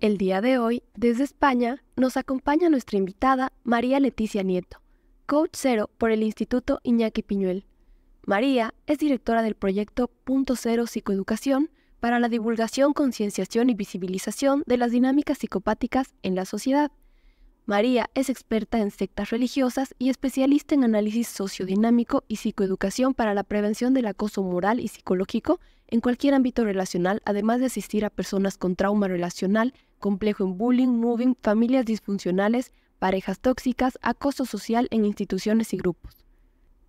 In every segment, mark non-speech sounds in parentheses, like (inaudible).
El día de hoy, desde España, nos acompaña nuestra invitada María Leticia Nieto, coach cero por el Instituto Iñaki Piñuel. María es directora del proyecto Punto Cero Psicoeducación para la divulgación, concienciación y visibilización de las dinámicas psicopáticas en la sociedad. María es experta en sectas religiosas y especialista en análisis sociodinámico y psicoeducación para la prevención del acoso moral y psicológico en cualquier ámbito relacional, además de asistir a personas con trauma relacional complejo en bullying, moving, familias disfuncionales, parejas tóxicas, acoso social en instituciones y grupos.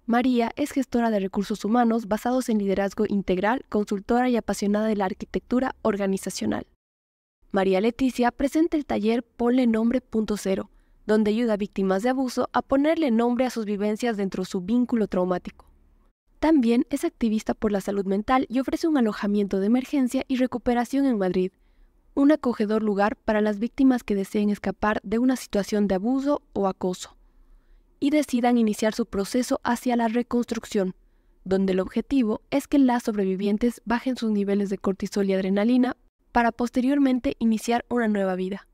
María es gestora de recursos humanos basados en liderazgo integral, consultora y apasionada de la arquitectura organizacional. María Leticia presenta el taller Ponle Nombre donde ayuda a víctimas de abuso a ponerle nombre a sus vivencias dentro de su vínculo traumático. También es activista por la salud mental y ofrece un alojamiento de emergencia y recuperación en Madrid, un acogedor lugar para las víctimas que deseen escapar de una situación de abuso o acoso y decidan iniciar su proceso hacia la reconstrucción, donde el objetivo es que las sobrevivientes bajen sus niveles de cortisol y adrenalina para posteriormente iniciar una nueva vida.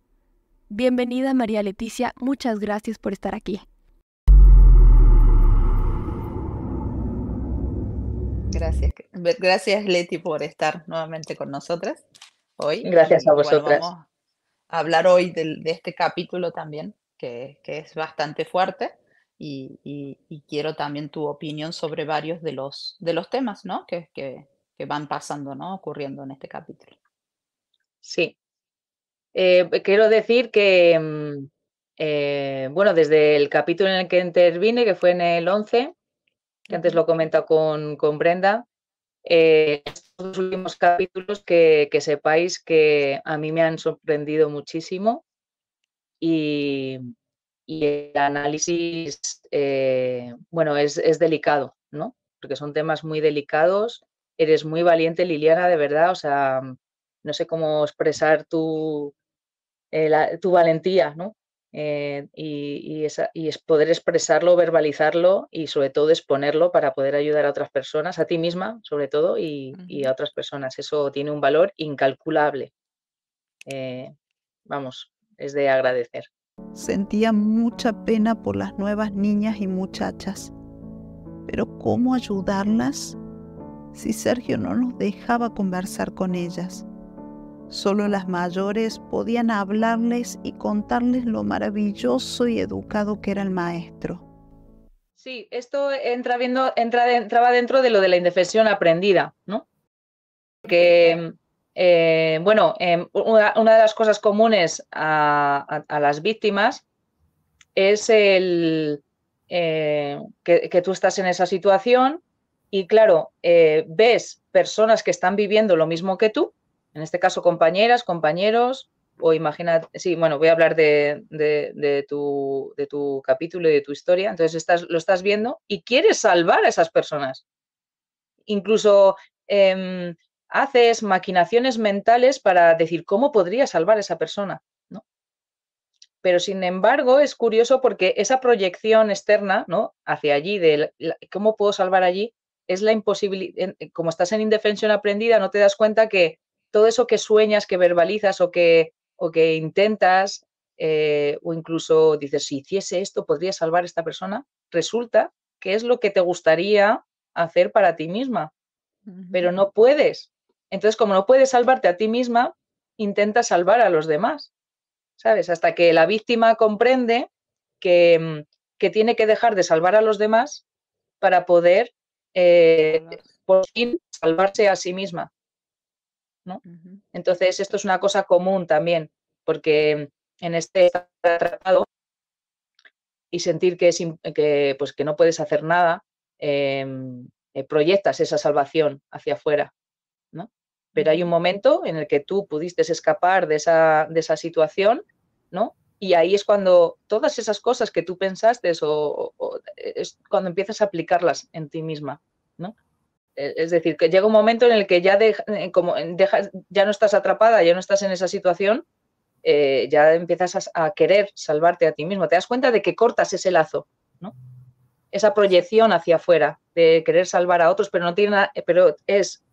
Bienvenida María Leticia, muchas gracias por estar aquí. Gracias, Leti por estar nuevamente con nosotras hoy. Gracias a vosotras. Vamos a hablar hoy de, este capítulo también, que, es bastante fuerte. Y, quiero también tu opinión sobre varios de los, de los temas que, van pasando, ¿no? ocurriendo en este capítulo. Sí. Eh, quiero decir que, mm, eh, bueno, desde el capítulo en el que intervine, que fue en el 11, que antes lo comentaba con, con Brenda, eh, estos últimos capítulos que, sepáis que a mí me han sorprendido muchísimo y, el análisis, eh, bueno, es, delicado, ¿no? Porque son temas muy delicados. Eres muy valiente, Liliana, de verdad. O sea, no sé cómo expresar tu, eh, tu valentía, ¿no? Eh, y, es poder expresarlo, verbalizarlo y sobre todo exponerlo para poder ayudar a otras personas, a ti misma sobre todo y, a otras personas. Eso tiene un valor incalculable. Eh, vamos, es de agradecer. Sentía mucha pena por las nuevas niñas y muchachas, pero ¿cómo ayudarlas si Sergio no nos dejaba conversar con ellas? Solo las mayores podían hablarles y contarles lo maravilloso y educado que era el maestro. Sí, esto entra viendo, entraba dentro de lo de la indefensión aprendida, ¿no? Que, eh, bueno, eh, una, de las cosas comunes a, las víctimas es el eh, que, tú estás en esa situación y, claro, ves personas que están viviendo lo mismo que tú, en este caso compañeras, compañeros, o imagínate, sí, bueno, voy a hablar de, tu, capítulo y de tu historia, entonces lo estás viendo y quieres salvar a esas personas. Incluso em, haces maquinaciones mentales para decir cómo podría salvar a esa persona. Pero sin embargo, es curioso porque esa proyección externa ¿no? hacia allí, de cómo puedo salvar allí, es la imposibilidad. Como estás en indefensión aprendida, no te das cuenta que todo eso que sueñas, que verbalizas o que, o que intentas, eh, o incluso dices, si hiciese esto, podría salvar a esta persona, resulta que es lo que te gustaría hacer para ti misma, pero no puedes. Entonces, como no puedes salvarte a ti misma, intenta salvar a los demás, ¿sabes? Hasta que la víctima comprende que, mm, que tiene que dejar de salvar a los demás para poder eh, por fin salvarse a sí misma. Entonces, esto es una cosa común también, porque en este tratado atrapado y sentir que, es, que, pues, que no puedes hacer nada, em, eh, proyectas esa salvación hacia afuera, ¿no? Pero hay un momento en el que tú pudiste escapar de esa, de esa situación, ¿no? Y ahí es cuando todas esas cosas que tú pensaste o, es cuando empiezas a aplicarlas en ti misma, ¿no? Eh, es decir, que llega un momento en el que ya, eh, como eh, deja, ya no estás atrapada, ya no estás en esa situación, ya empiezas a, querer salvarte a ti mismo. Te das cuenta de que cortas ese lazo, ¿no? esa proyección hacia afuera de querer salvar a otros, pero no tiene pero es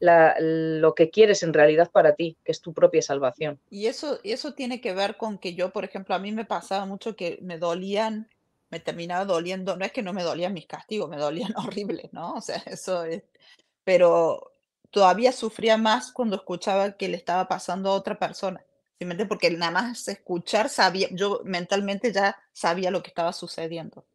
lo que quieres en realidad para ti, que es tu propia salvación. Y eso, eso tiene que ver con que yo, por ejemplo, a mí me pasaba mucho que me dolían me terminaba doliendo, no es que no me dolían mis castigos, me dolían (laughs) horribles, ¿no? O sea, eso es, pero todavía sufría más cuando escuchaba que le estaba pasando a otra persona, simplemente porque nada más escuchar sabía, yo mentalmente ya sabía lo que estaba sucediendo.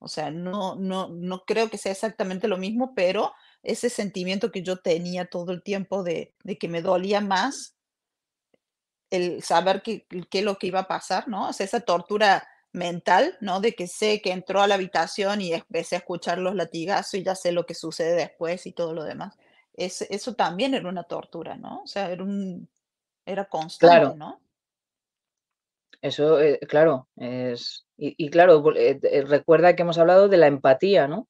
O sea, no, no, no creo que sea exactamente lo mismo, pero ese sentimiento que yo tenía todo el tiempo de, de que me dolía más el saber qué es lo que iba a pasar, ¿no? O sea, esa tortura mental, ¿no? De que sé que entró a la habitación y empecé a escuchar los latigazos y ya sé lo que sucede después y todo lo demás. eso también era una tortura, ¿no? O sea, era, un, era constante, ¿no? Eso, eh, claro, es, y, claro, eh, eh, recuerda que hemos hablado de la empatía, ¿no?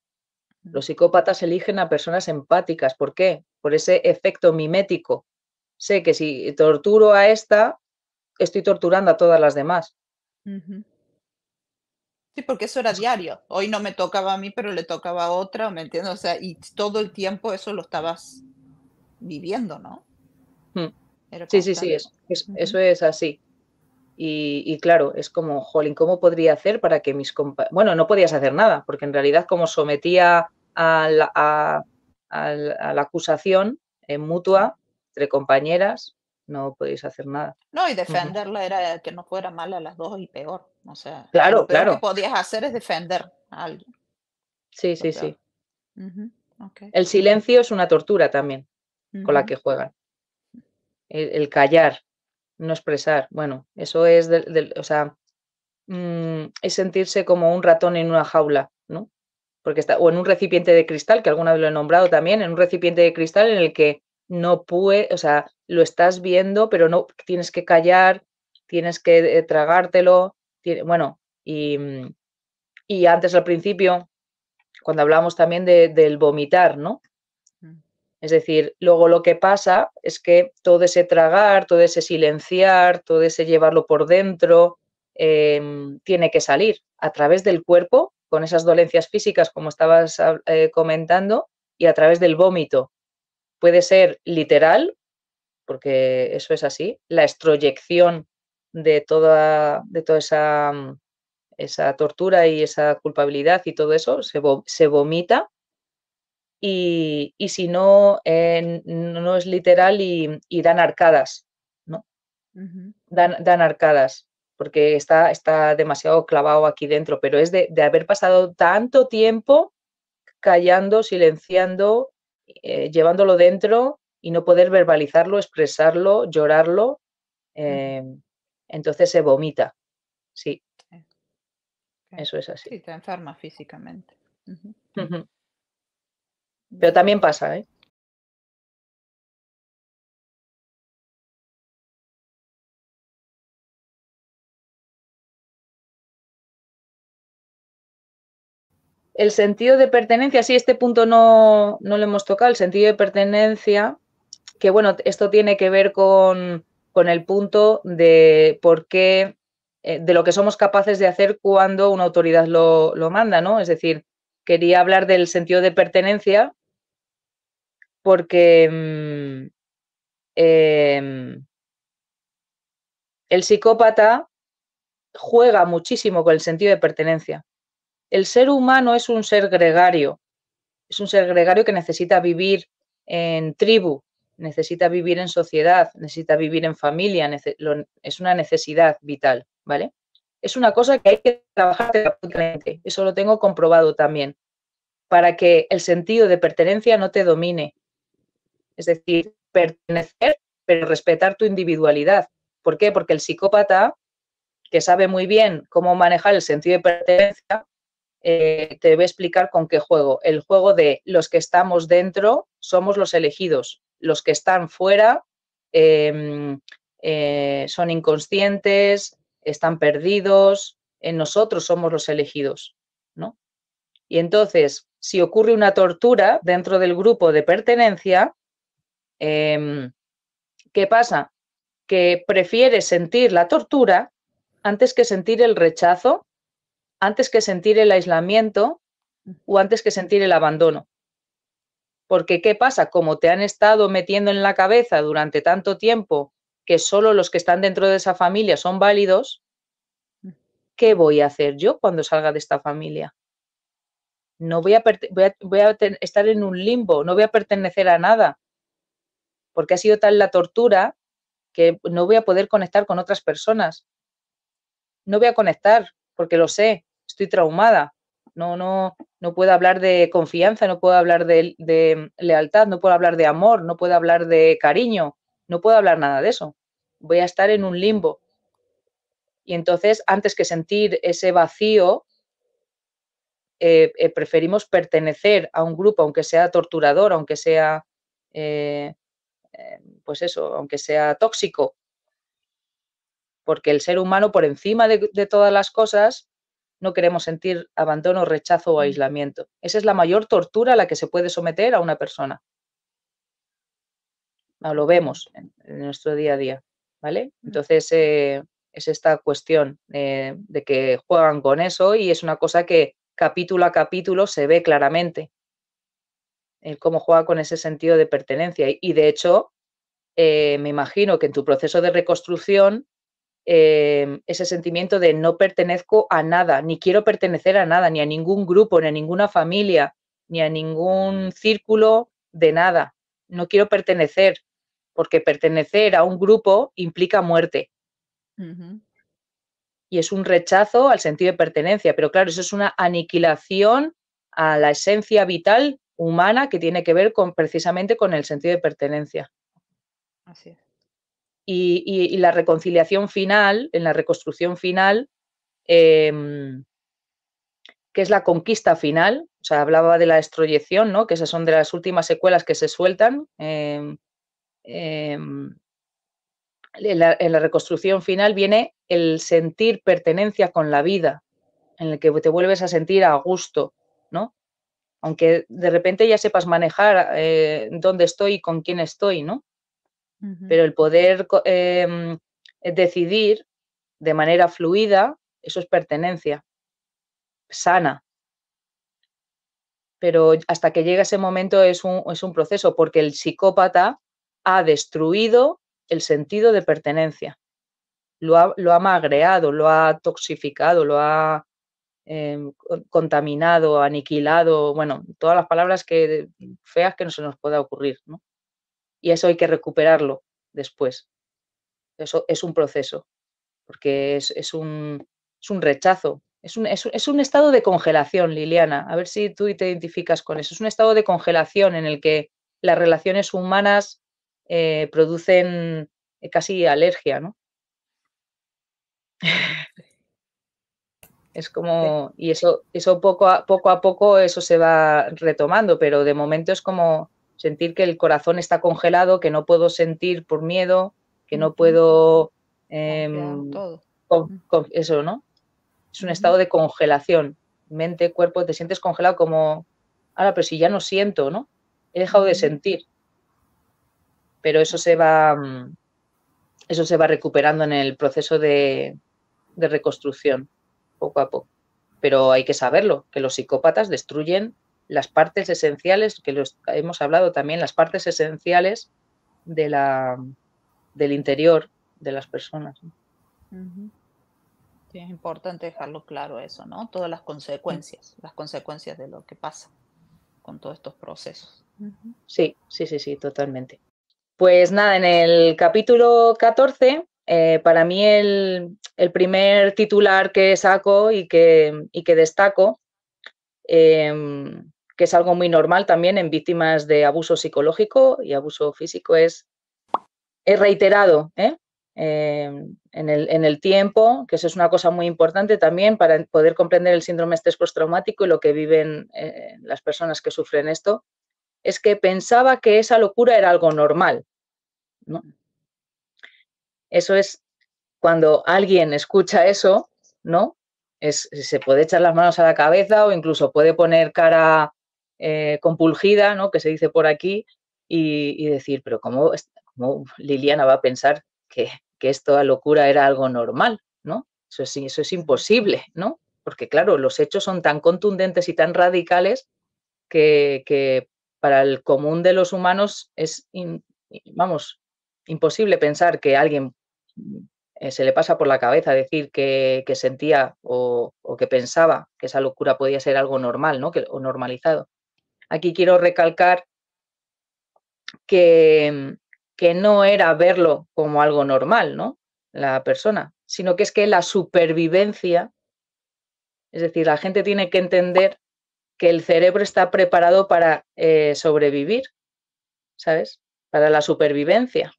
Los psicópatas eligen a personas empáticas. ¿Por qué? Por ese efecto mimético. Sé que si torturo a esta, estoy torturando a todas las demás. Sí, porque eso era diario. Hoy no me tocaba a mí, pero le tocaba a otra, ¿me entiendes? O sea, y todo el tiempo eso lo estabas viviendo, ¿no? Hmm. Sí, sí, sí, eso, es así. Y, claro, es como, jolín, ¿cómo podría hacer para que mis compañeros... Bueno, no podías hacer nada, porque en realidad como sometía a la, a la acusación en eh, mutua entre compañeras, no podéis hacer nada. No, y defenderla era que no fuera mal a las dos y peor. O sea, claro, lo que podías hacer es defender a alguien. Sí, sí, sí. El silencio es una tortura también con la que juegan. El, callar, no expresar. Bueno, eso es, o sea, mm, es sentirse como un ratón en una jaula, ¿no? Porque está, o en un recipiente de cristal, que alguna vez lo he nombrado también, en un recipiente de cristal en el que no puede, o sea, lo estás viendo, pero no tienes que callar, tienes que eh, tragártelo, bueno, mm, y, antes al principio, cuando hablábamos también de, del vomitar, ¿no? Mm. Es decir, luego lo que pasa es que todo ese tragar, todo ese silenciar, todo ese llevarlo por dentro, em, tiene que salir a través del cuerpo, con esas dolencias físicas, como estabas ah, eh, comentando, y a través del vómito, puede ser literal, porque eso es así, la extroyección de toda, de toda esa, mm, esa tortura y esa culpabilidad y todo eso, se, vomita. Y, si no, eh, no es literal y, dan arcadas, ¿no? dan, arcadas porque está, está demasiado clavado aquí dentro, pero es de, de haber pasado tanto tiempo callando, silenciando, eh, llevándolo dentro y no poder verbalizarlo, expresarlo, llorarlo. Eh, entonces se vomita. Sí. Eh, Eso es así. Sí, te enferma físicamente. Pero también pasa, ¿eh? El sentido de pertenencia, sí, este punto no, no lo hemos tocado, el sentido de pertenencia, que bueno, esto tiene que ver con, el punto de por qué, eh, de lo que somos capaces de hacer cuando una autoridad lo, manda, ¿no? Es decir, quería hablar del sentido de pertenencia porque mm, em, el psicópata juega muchísimo con el sentido de pertenencia el ser humano es un ser gregario, es un ser gregario que necesita vivir en tribu, necesita vivir en sociedad, necesita vivir en familia, es una necesidad vital, ¿vale? Es una cosa que hay que trabajar terapéuticamente, eso lo tengo comprobado también, para que el sentido de pertenencia no te domine. Es decir, pertenecer, pero respetar tu individualidad. ¿Por qué? Porque el psicópata, que sabe muy bien cómo manejar el sentido de pertenencia, eh, te voy a explicar con qué juego. El juego de los que estamos dentro somos los elegidos, los que están fuera em, eh, son inconscientes, están perdidos, en nosotros somos los elegidos, ¿no? Y entonces, si ocurre una tortura dentro del grupo de pertenencia, em, ¿qué pasa? Que prefiere sentir la tortura antes que sentir el rechazo antes que sentir el aislamiento o antes que sentir el abandono. Porque ¿qué pasa? Como te han estado metiendo en la cabeza durante tanto tiempo que solo los que están dentro de esa familia son válidos, mm. ¿qué voy a hacer yo cuando salga de esta familia? No voy a, voy a estar en un limbo, no voy a pertenecer a nada, porque ha sido tal la tortura que no voy a poder conectar con otras personas. No voy a conectar porque lo sé, estoy traumada. No, no, no puedo hablar de confianza, no puedo hablar de, mm, lealtad, no puedo hablar de amor, no puedo hablar de cariño, no puedo hablar nada de eso. Voy a estar en un limbo. Y entonces, antes que sentir ese vacío, eh, eh, preferimos pertenecer a un grupo, aunque sea torturador, aunque sea, eh, pues eso, aunque sea tóxico, porque el ser humano, por encima de, todas las cosas, no queremos sentir abandono, rechazo o mm. aislamiento. Esa es la mayor tortura a la que se puede someter a una persona. No, lo vemos en, nuestro día a día, ¿vale? Mm. Entonces eh, es esta cuestión eh, de que juegan con eso y es una cosa que capítulo a capítulo se ve claramente, cómo juega con ese sentido de pertenencia. Y, de hecho, eh, me imagino que en tu proceso de reconstrucción Em, ese sentimiento de no pertenezco a nada, ni quiero pertenecer a nada, ni a ningún grupo, ni a ninguna familia, ni a ningún círculo de nada. No quiero pertenecer, porque pertenecer a un grupo implica muerte. Y es un rechazo al sentido de pertenencia, pero claro, eso es una aniquilación a la esencia vital humana que tiene que ver con precisamente con el sentido de pertenencia. Así es. Y, la reconciliación final, en la reconstrucción final, em, que es la conquista final, o sea, hablaba de la estroyección, ¿no? que esas son de las últimas secuelas que se sueltan. Em, em, en, la, reconstrucción final viene el sentir pertenencia con la vida, en el que te vuelves a sentir a gusto, ¿no? Aunque de repente ya sepas manejar eh, dónde estoy y con quién estoy, ¿no? pero el poder em, decidir de manera fluida, eso es pertenencia, sana. Pero hasta que llega ese momento es un, proceso, porque el psicópata ha destruido el sentido de pertenencia. Lo ha, magreado, lo ha toxificado, lo ha em, contaminado, aniquilado, bueno, todas las palabras que, feas que no se nos pueda ocurrir. ¿no? y eso hay que recuperarlo después. Eso es un proceso, porque es, un, rechazo, es un, estado de congelación, Liliana. A ver si tú te identificas con eso. Es un estado de congelación en el que las relaciones humanas eh, producen eh, casi alergia, ¿no? (laughs) Es como, y eso, eso poco, a, poco a poco eso se va retomando, pero de momento es como sentir que el corazón está congelado, que no puedo sentir por miedo, que no puedo... Em, eso, ¿no? Es un estado de congelación. Mente, cuerpo, te sientes congelado como, ahora, pero si ya no siento, ¿no? He dejado de sentir. Pero eso se va, mm, eso se va recuperando en el proceso de, de reconstrucción, poco a poco. Pero hay que saberlo, que los psicópatas destruyen las partes esenciales, que los, hemos hablado también, las partes esenciales de la, del interior de las personas. es importante dejarlo claro eso, ¿no? Todas las consecuencias, las consecuencias de lo que pasa con todos estos procesos. Sí, sí, sí, sí, totalmente. Pues nada, en el capítulo 14, eh, para mí el, primer titular que saco y que, que destaco em, que es algo muy normal también en víctimas de abuso psicológico y abuso físico, es, es reiterado ¿eh? em, en, el, tiempo, que eso es una cosa muy importante también para poder comprender el síndrome estrés postraumático y lo que viven eh, las personas que sufren esto, es que pensaba que esa locura era algo normal. Eso es cuando alguien escucha eso, ¿no? se puede echar las manos a la cabeza o incluso puede poner cara eh, compulgida, ¿no? Que se dice por aquí, y, decir, pero ¿cómo, Liliana va a pensar que, esta locura era algo normal, ¿no? Eso es, imposible, ¿no? Porque claro, los hechos son tan contundentes y tan radicales que, para el común de los humanos es, vamos, imposible pensar que alguien eh, se le pasa por la cabeza decir que, sentía o, que pensaba que esa locura podía ser algo normal, ¿no? Que, o normalizado. Aquí quiero recalcar que, no era verlo como algo normal, ¿no? La persona, sino que es que la supervivencia, es decir, la gente tiene que entender que el cerebro está preparado para eh, sobrevivir, ¿sabes? Para la supervivencia.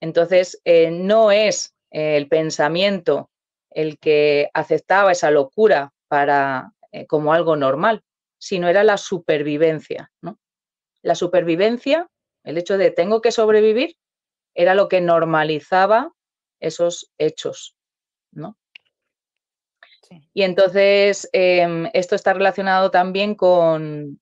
Entonces, eh, no es el pensamiento el que aceptaba esa locura para, eh, como algo normal, sino era la supervivencia. ¿no? La supervivencia, el hecho de tengo que sobrevivir, era lo que normalizaba esos hechos. ¿no? Y entonces em, esto está relacionado también con,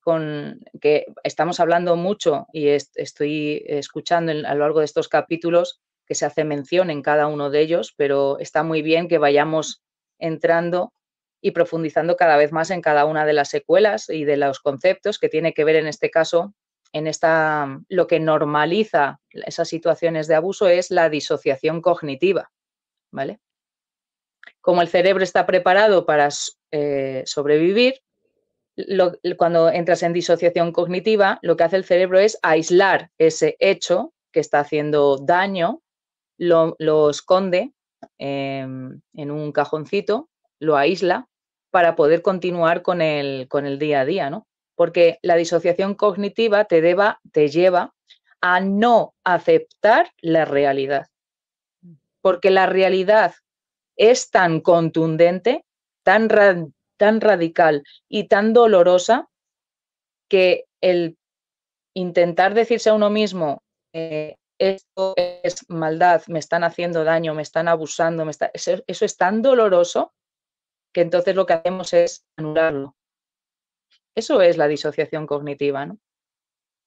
con, que estamos hablando mucho y estoy escuchando a lo largo de estos capítulos que se hace mención en cada uno de ellos, pero está muy bien que vayamos entrando y profundizando cada vez más en cada una de las secuelas y de los conceptos que tiene que ver en este caso en esta lo que normaliza esas situaciones de abuso es la disociación cognitiva, ¿vale? Como el cerebro está preparado para eh, sobrevivir, cuando entras en disociación cognitiva, lo que hace el cerebro es aislar ese hecho que está haciendo daño, lo, esconde em, en un cajoncito lo aísla para poder continuar con el, con el día a día, ¿no? Porque la disociación cognitiva te, deba, te lleva a no aceptar la realidad. Mm. Porque la realidad es tan contundente, tan, tan radical y tan dolorosa que el intentar decirse a uno mismo, eh, esto es maldad, me están haciendo daño, me están abusando, me eso, es tan doloroso que entonces lo que hacemos es anularlo. Eso es la disociación cognitiva, ¿no?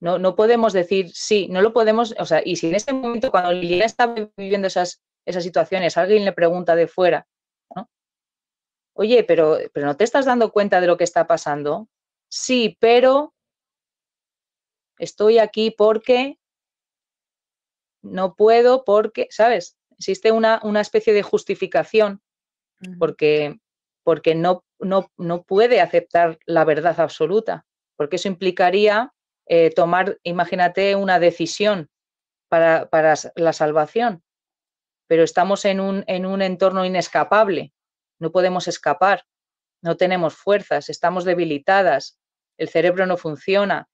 No, podemos decir, sí, no lo podemos, o sea, y si en este momento cuando Liliana está viviendo esas, esas situaciones, alguien le pregunta de fuera, Oye, pero, pero no te estás dando cuenta de lo que está pasando. Sí, pero estoy aquí porque no puedo, porque, ¿sabes? Existe una, una especie de justificación, porque porque no, no, puede aceptar la verdad absoluta, porque eso implicaría eh, tomar, imagínate, una decisión para, la salvación, pero estamos en un, entorno inescapable, no podemos escapar, no tenemos fuerzas, estamos debilitadas, el cerebro no funciona,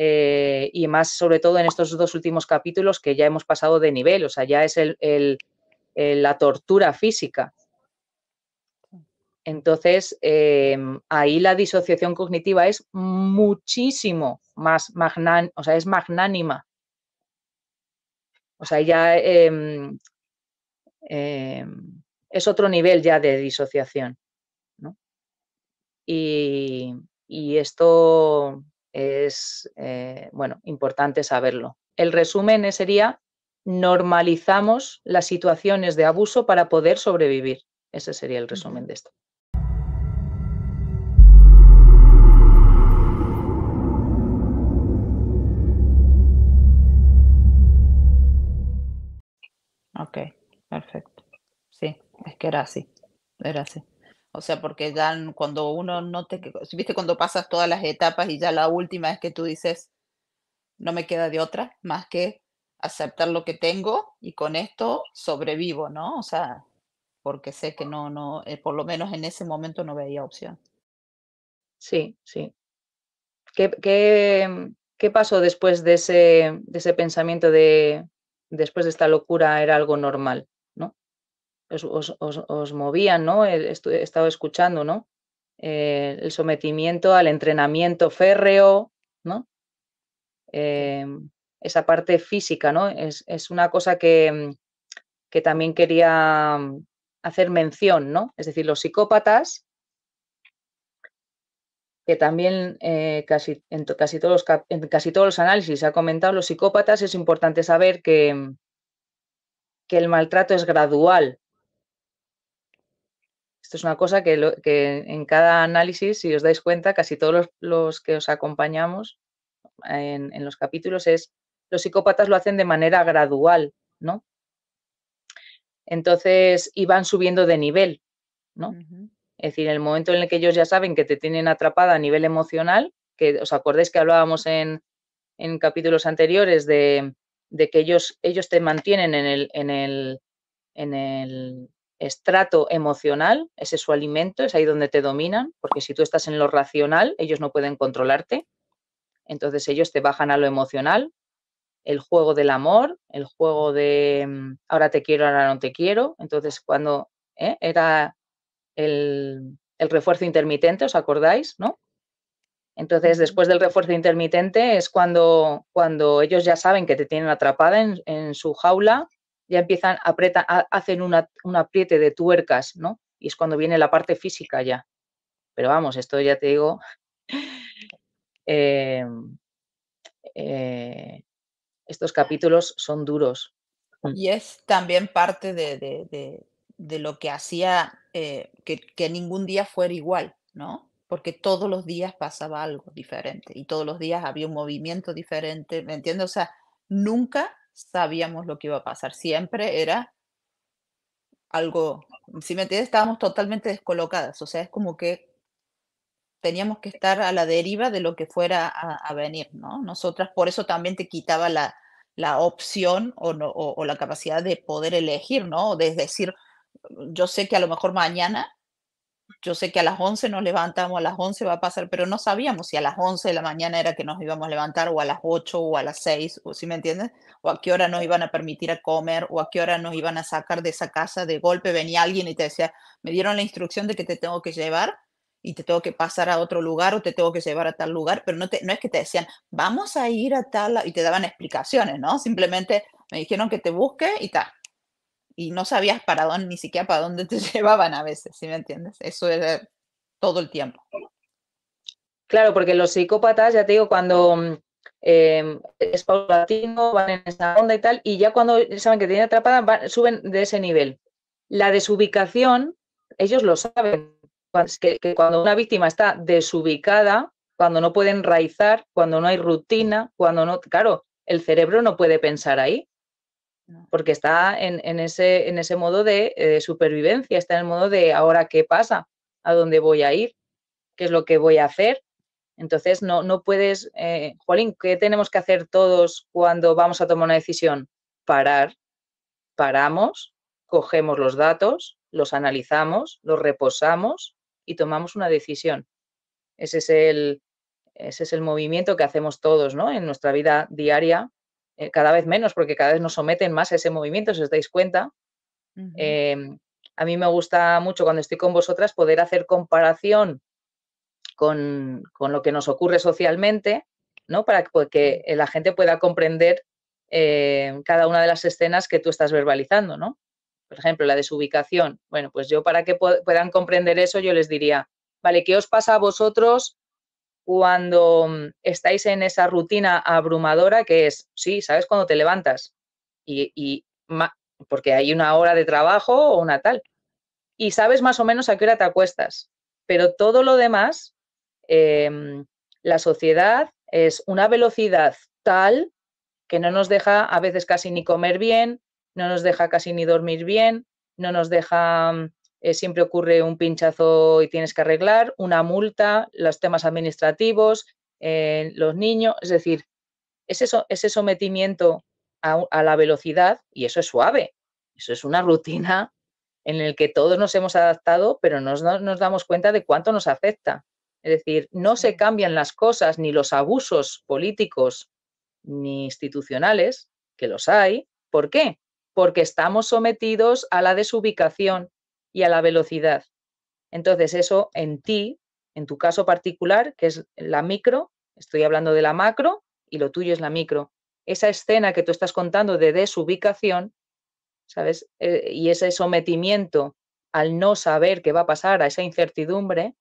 eh, y más sobre todo en estos dos últimos capítulos que ya hemos pasado de nivel, o sea, ya es la tortura física. Entonces, em, ahí la disociación cognitiva es muchísimo más o sea, es magnánima. O sea, ya em, em, es otro nivel ya de disociación. Y, y, esto es, eh, bueno, importante saberlo. El resumen sería, normalizamos las situaciones de abuso para poder sobrevivir. Ese sería el resumen de esto. Ok, perfecto. Sí, es que era así, era así. O sea, porque ya cuando uno no te... ¿Viste cuando pasas todas las etapas y ya la última es que tú dices, no me queda de otra más que aceptar lo que tengo y con esto sobrevivo, ¿no? O sea, porque sé que no, no, eh, por lo menos en ese momento no veía opción. Sí, sí. ¿Qué, pasó después de ese pensamiento de, después de esta locura era algo normal, ¿no? Os, movían, ¿no? Eh, he, estado escuchando, ¿no? Eh, el sometimiento al entrenamiento férreo, ¿no? Eh, esa parte física, ¿no? Es, una cosa que, que, también quería hacer mención, ¿no? Es decir, los psicópatas que también eh, casi, en, casi todos los, casi todos los análisis ha comentado, los psicópatas es importante saber que, mm, que el maltrato es gradual. Esto es una cosa que, en cada análisis, si os dais cuenta, casi todos los, que os acompañamos en, los capítulos es, los psicópatas lo hacen de manera gradual, ¿no? Entonces, y van subiendo de nivel, ¿no? Es decir, el momento en el que ellos ya saben que te tienen atrapada a nivel emocional, que os acordáis que hablábamos en, capítulos anteriores de, que ellos, ellos te mantienen en el, en, en el estrato emocional, ese es su alimento, es ahí donde te dominan, porque si tú estás en lo racional, ellos no pueden controlarte. Entonces ellos te bajan a lo emocional, el juego del amor, el juego de mm, ahora te quiero, ahora no te quiero. Entonces cuando ¿eh? era el, refuerzo intermitente, ¿os acordáis? ¿No? Entonces, después del refuerzo intermitente es cuando, cuando ellos ya saben que te tienen atrapada en, su jaula, ya empiezan, a hacen un apriete de tuercas, ¿no? Y es cuando viene la parte física ya. Pero vamos, esto ya te digo. (laughs) Eh, eh, estos capítulos son duros. Y es también parte de de lo que hacía eh, que, ningún día fuera igual, ¿no? Porque todos los días pasaba algo diferente y todos los días había un movimiento diferente, ¿me entiendes? O sea, nunca sabíamos lo que iba a pasar, siempre era algo, si me entiendes, estábamos totalmente descolocadas, o sea, es como que teníamos que estar a la deriva de lo que fuera a, venir, ¿no? Nosotras, por eso también te quitaba la, opción o, la capacidad de poder elegir, ¿no? De decir, yo sé que a lo mejor mañana, yo sé que a las 11 nos levantamos, a las 11 va a pasar, pero no sabíamos si a las 11 de la mañana era que nos íbamos a levantar o a las 8 o a las 6, o si me entiendes, o a qué hora nos iban a permitir a comer o a qué hora nos iban a sacar de esa casa, de golpe venía alguien y te decía, me dieron la instrucción de que te tengo que llevar y te tengo que pasar a otro lugar o te tengo que llevar a tal lugar, pero no, te, no es que te decían, vamos a ir a tal, y te daban explicaciones, ¿no? Simplemente me dijeron que te busque y tal y no sabías para dónde, ni siquiera para dónde te (laughs) llevaban a veces, si me entiendes? Eso era todo el tiempo. Claro, porque los psicópatas, ya te digo, cuando mm, em, es paulatino, van en esa onda y tal, y ya cuando saben que tienen atrapada, suben de ese nivel. La desubicación, ellos lo saben, que, cuando una víctima está desubicada, cuando no pueden enraizar, cuando no hay rutina, cuando no, claro, el cerebro no puede pensar ahí porque está en, ese, modo de, eh, supervivencia, está en el modo de ahora qué pasa, a dónde voy a ir, qué es lo que voy a hacer. Entonces, no, no puedes, eh, ¿qué tenemos que hacer todos cuando vamos a tomar una decisión? Parar, paramos, cogemos los datos, los analizamos, los reposamos y tomamos una decisión. Ese es el, ese es el movimiento que hacemos todos ¿no? en nuestra vida diaria eh, cada vez menos, porque cada vez nos someten más a ese movimiento, si os dais cuenta. Em, a mí me gusta mucho cuando estoy con vosotras poder hacer comparación con, lo que nos ocurre socialmente, ¿no? Para que pues, la gente pueda comprender eh, cada una de las escenas que tú estás verbalizando, ¿no? Por ejemplo, la desubicación. Bueno, pues yo para que puedan comprender eso, yo les diría, vale, ¿qué os pasa a vosotros cuando mm, estáis en esa rutina abrumadora que es, sí, sabes cuando te levantas y, porque hay una hora de trabajo o una tal, y sabes más o menos a qué hora te acuestas, pero todo lo demás, em, la sociedad es una velocidad tal que no nos deja a veces casi ni comer bien, no nos deja casi ni dormir bien, no nos deja mm, eh, siempre ocurre un pinchazo y tienes que arreglar, una multa, los temas administrativos, eh, los niños, es decir, ese, ese sometimiento a, la velocidad, y eso es suave, eso es una rutina en la que todos nos hemos adaptado, pero no nos, nos damos cuenta de cuánto nos afecta. Es decir, no se cambian las cosas ni los abusos políticos ni institucionales, que los hay. ¿Por qué? Porque estamos sometidos a la desubicación, y a la velocidad. Entonces, eso en ti, en tu caso particular, que es la micro, estoy hablando de la macro y lo tuyo es la micro. Esa escena que tú estás contando de desubicación, ¿sabes? Eh, y ese sometimiento al no saber qué va a pasar, a esa incertidumbre,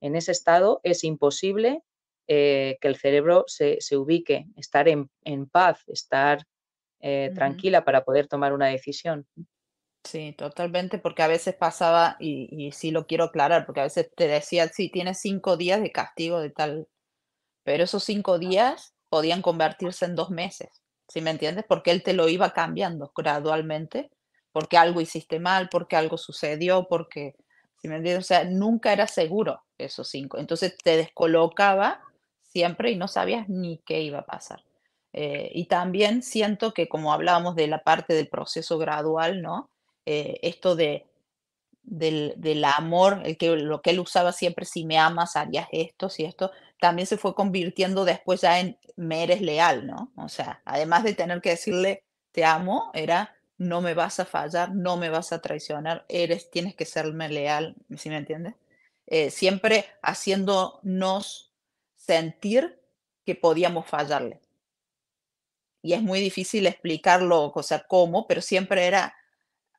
en ese estado es imposible eh, que el cerebro se, ubique, estar en, paz, estar eh, tranquila para poder tomar una decisión. Sí, totalmente, porque a veces pasaba, y, sí lo quiero aclarar, porque a veces te decían, sí, tienes cinco días de castigo de tal, pero esos cinco días podían convertirse en dos meses, ¿sí me entiendes? Porque él te lo iba cambiando gradualmente, porque algo hiciste mal, porque algo sucedió, porque, ¿sí me entiendes? O sea, nunca era seguro esos cinco, entonces te descolocaba siempre y no sabías ni qué iba a pasar. Eh, y también siento que como hablábamos de la parte del proceso gradual, ¿no? Eh, esto de, del, amor, el que, lo que él usaba siempre, si me amas, harías esto, si esto, también se fue convirtiendo después ya en me eres leal, ¿no? O sea, además de tener que decirle te amo, era no me vas a fallar, no me vas a traicionar, eres, tienes que serme leal, ¿sí me entiendes? Eh, siempre haciéndonos sentir que podíamos fallarle. Y es muy difícil explicarlo, o sea, cómo, pero siempre era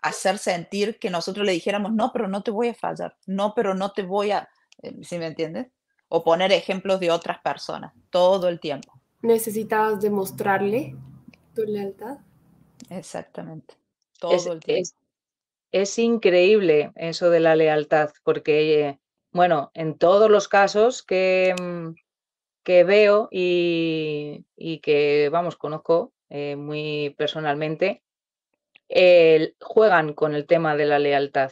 hacer sentir que nosotros le dijéramos, no, pero no te voy a fallar, no, pero no te voy a, eh, ¿sí me entiendes? O poner ejemplos de otras personas todo el tiempo. Necesitabas demostrarle tu lealtad. Exactamente, todo es, el tiempo. Es, increíble eso de la lealtad, porque, bueno, en todos los casos que, mm, que veo y, que, vamos, conozco eh, muy personalmente, juegan con el tema de la lealtad.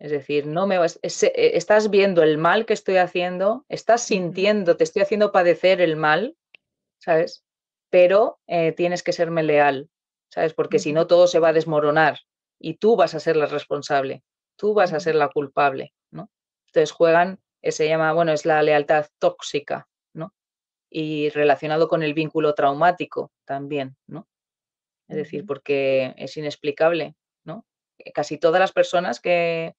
Es decir, no me vas, eh, estás viendo el mal que estoy haciendo, estás sintiendo, te estoy haciendo padecer el mal, ¿sabes? Pero eh, tienes que serme leal, ¿sabes? Porque si no todo se va a desmoronar y tú vas a ser la responsable, tú vas a ser la culpable, ¿no? Entonces juegan, eh, se llama, bueno, es la lealtad tóxica, ¿no? Y relacionado con el vínculo traumático también, ¿no? Es decir, porque es inexplicable, ¿no? Eh, casi todas las personas que,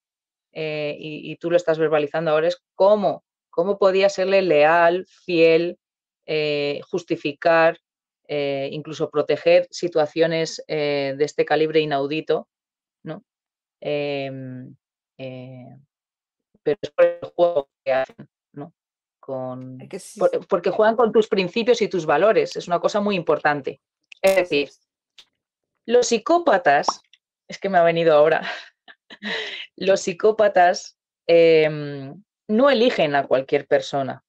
eh, y, tú lo estás verbalizando ahora, es cómo, cómo podía serle leal, fiel, eh, justificar, incluso proteger situaciones de este calibre inaudito, ¿no? Em, pero es por el juego que hacen, ¿no? porque juegan con tus principios y tus valores, es una cosa muy importante. Es decir, los psicópatas, es que me ha venido ahora, (laughs) los psicópatas em, no eligen a cualquier persona.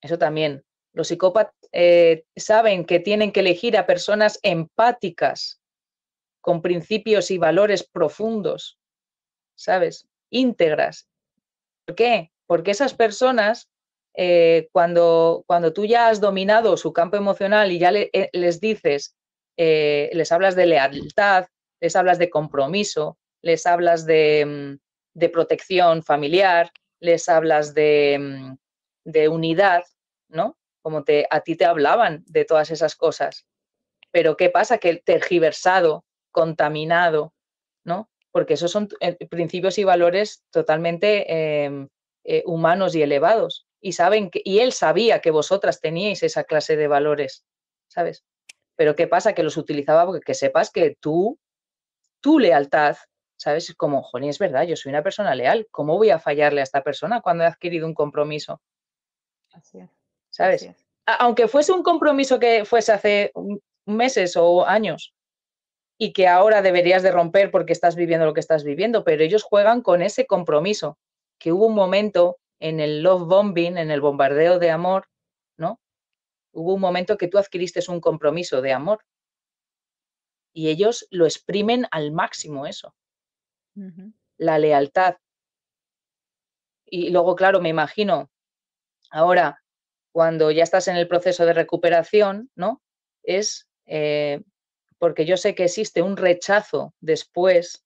Eso también. Los psicópatas eh, saben que tienen que elegir a personas empáticas, con principios y valores profundos, ¿sabes? Íntegras. ¿Por qué? Porque esas personas, eh, cuando, cuando tú ya has dominado su campo emocional y ya eh, les dices, eh, les hablas de lealtad, les hablas de compromiso, les hablas de, mm, protección familiar, les hablas mm, de, unidad, ¿no? Como te, a ti te hablaban de todas esas cosas. Pero ¿qué pasa? Que tergiversado, contaminado, ¿no? Porque esos son eh, principios y valores totalmente em, eh, humanos y elevados. Y, saben y él sabía que vosotras teníais esa clase de valores, ¿sabes? Pero ¿qué pasa? Que los utilizaba porque que sepas que tú, tu lealtad, ¿sabes? Es como, joder, es verdad, yo soy una persona leal. ¿Cómo voy a fallarle a esta persona cuando he adquirido un compromiso? Así es. ¿Sabes? Aunque fuese un compromiso que fuese hace meses o años y que ahora deberías de romper porque estás viviendo lo que estás viviendo, pero ellos juegan con ese compromiso, que hubo un momento en el love bombing, en el bombardeo de amor, Hubo un momento que tú adquiriste un compromiso de amor y ellos lo exprimen al máximo eso. La lealtad. Y luego, claro, me imagino, ahora, cuando ya estás en el proceso de recuperación, ¿no? Es eh, porque yo sé que existe un rechazo después,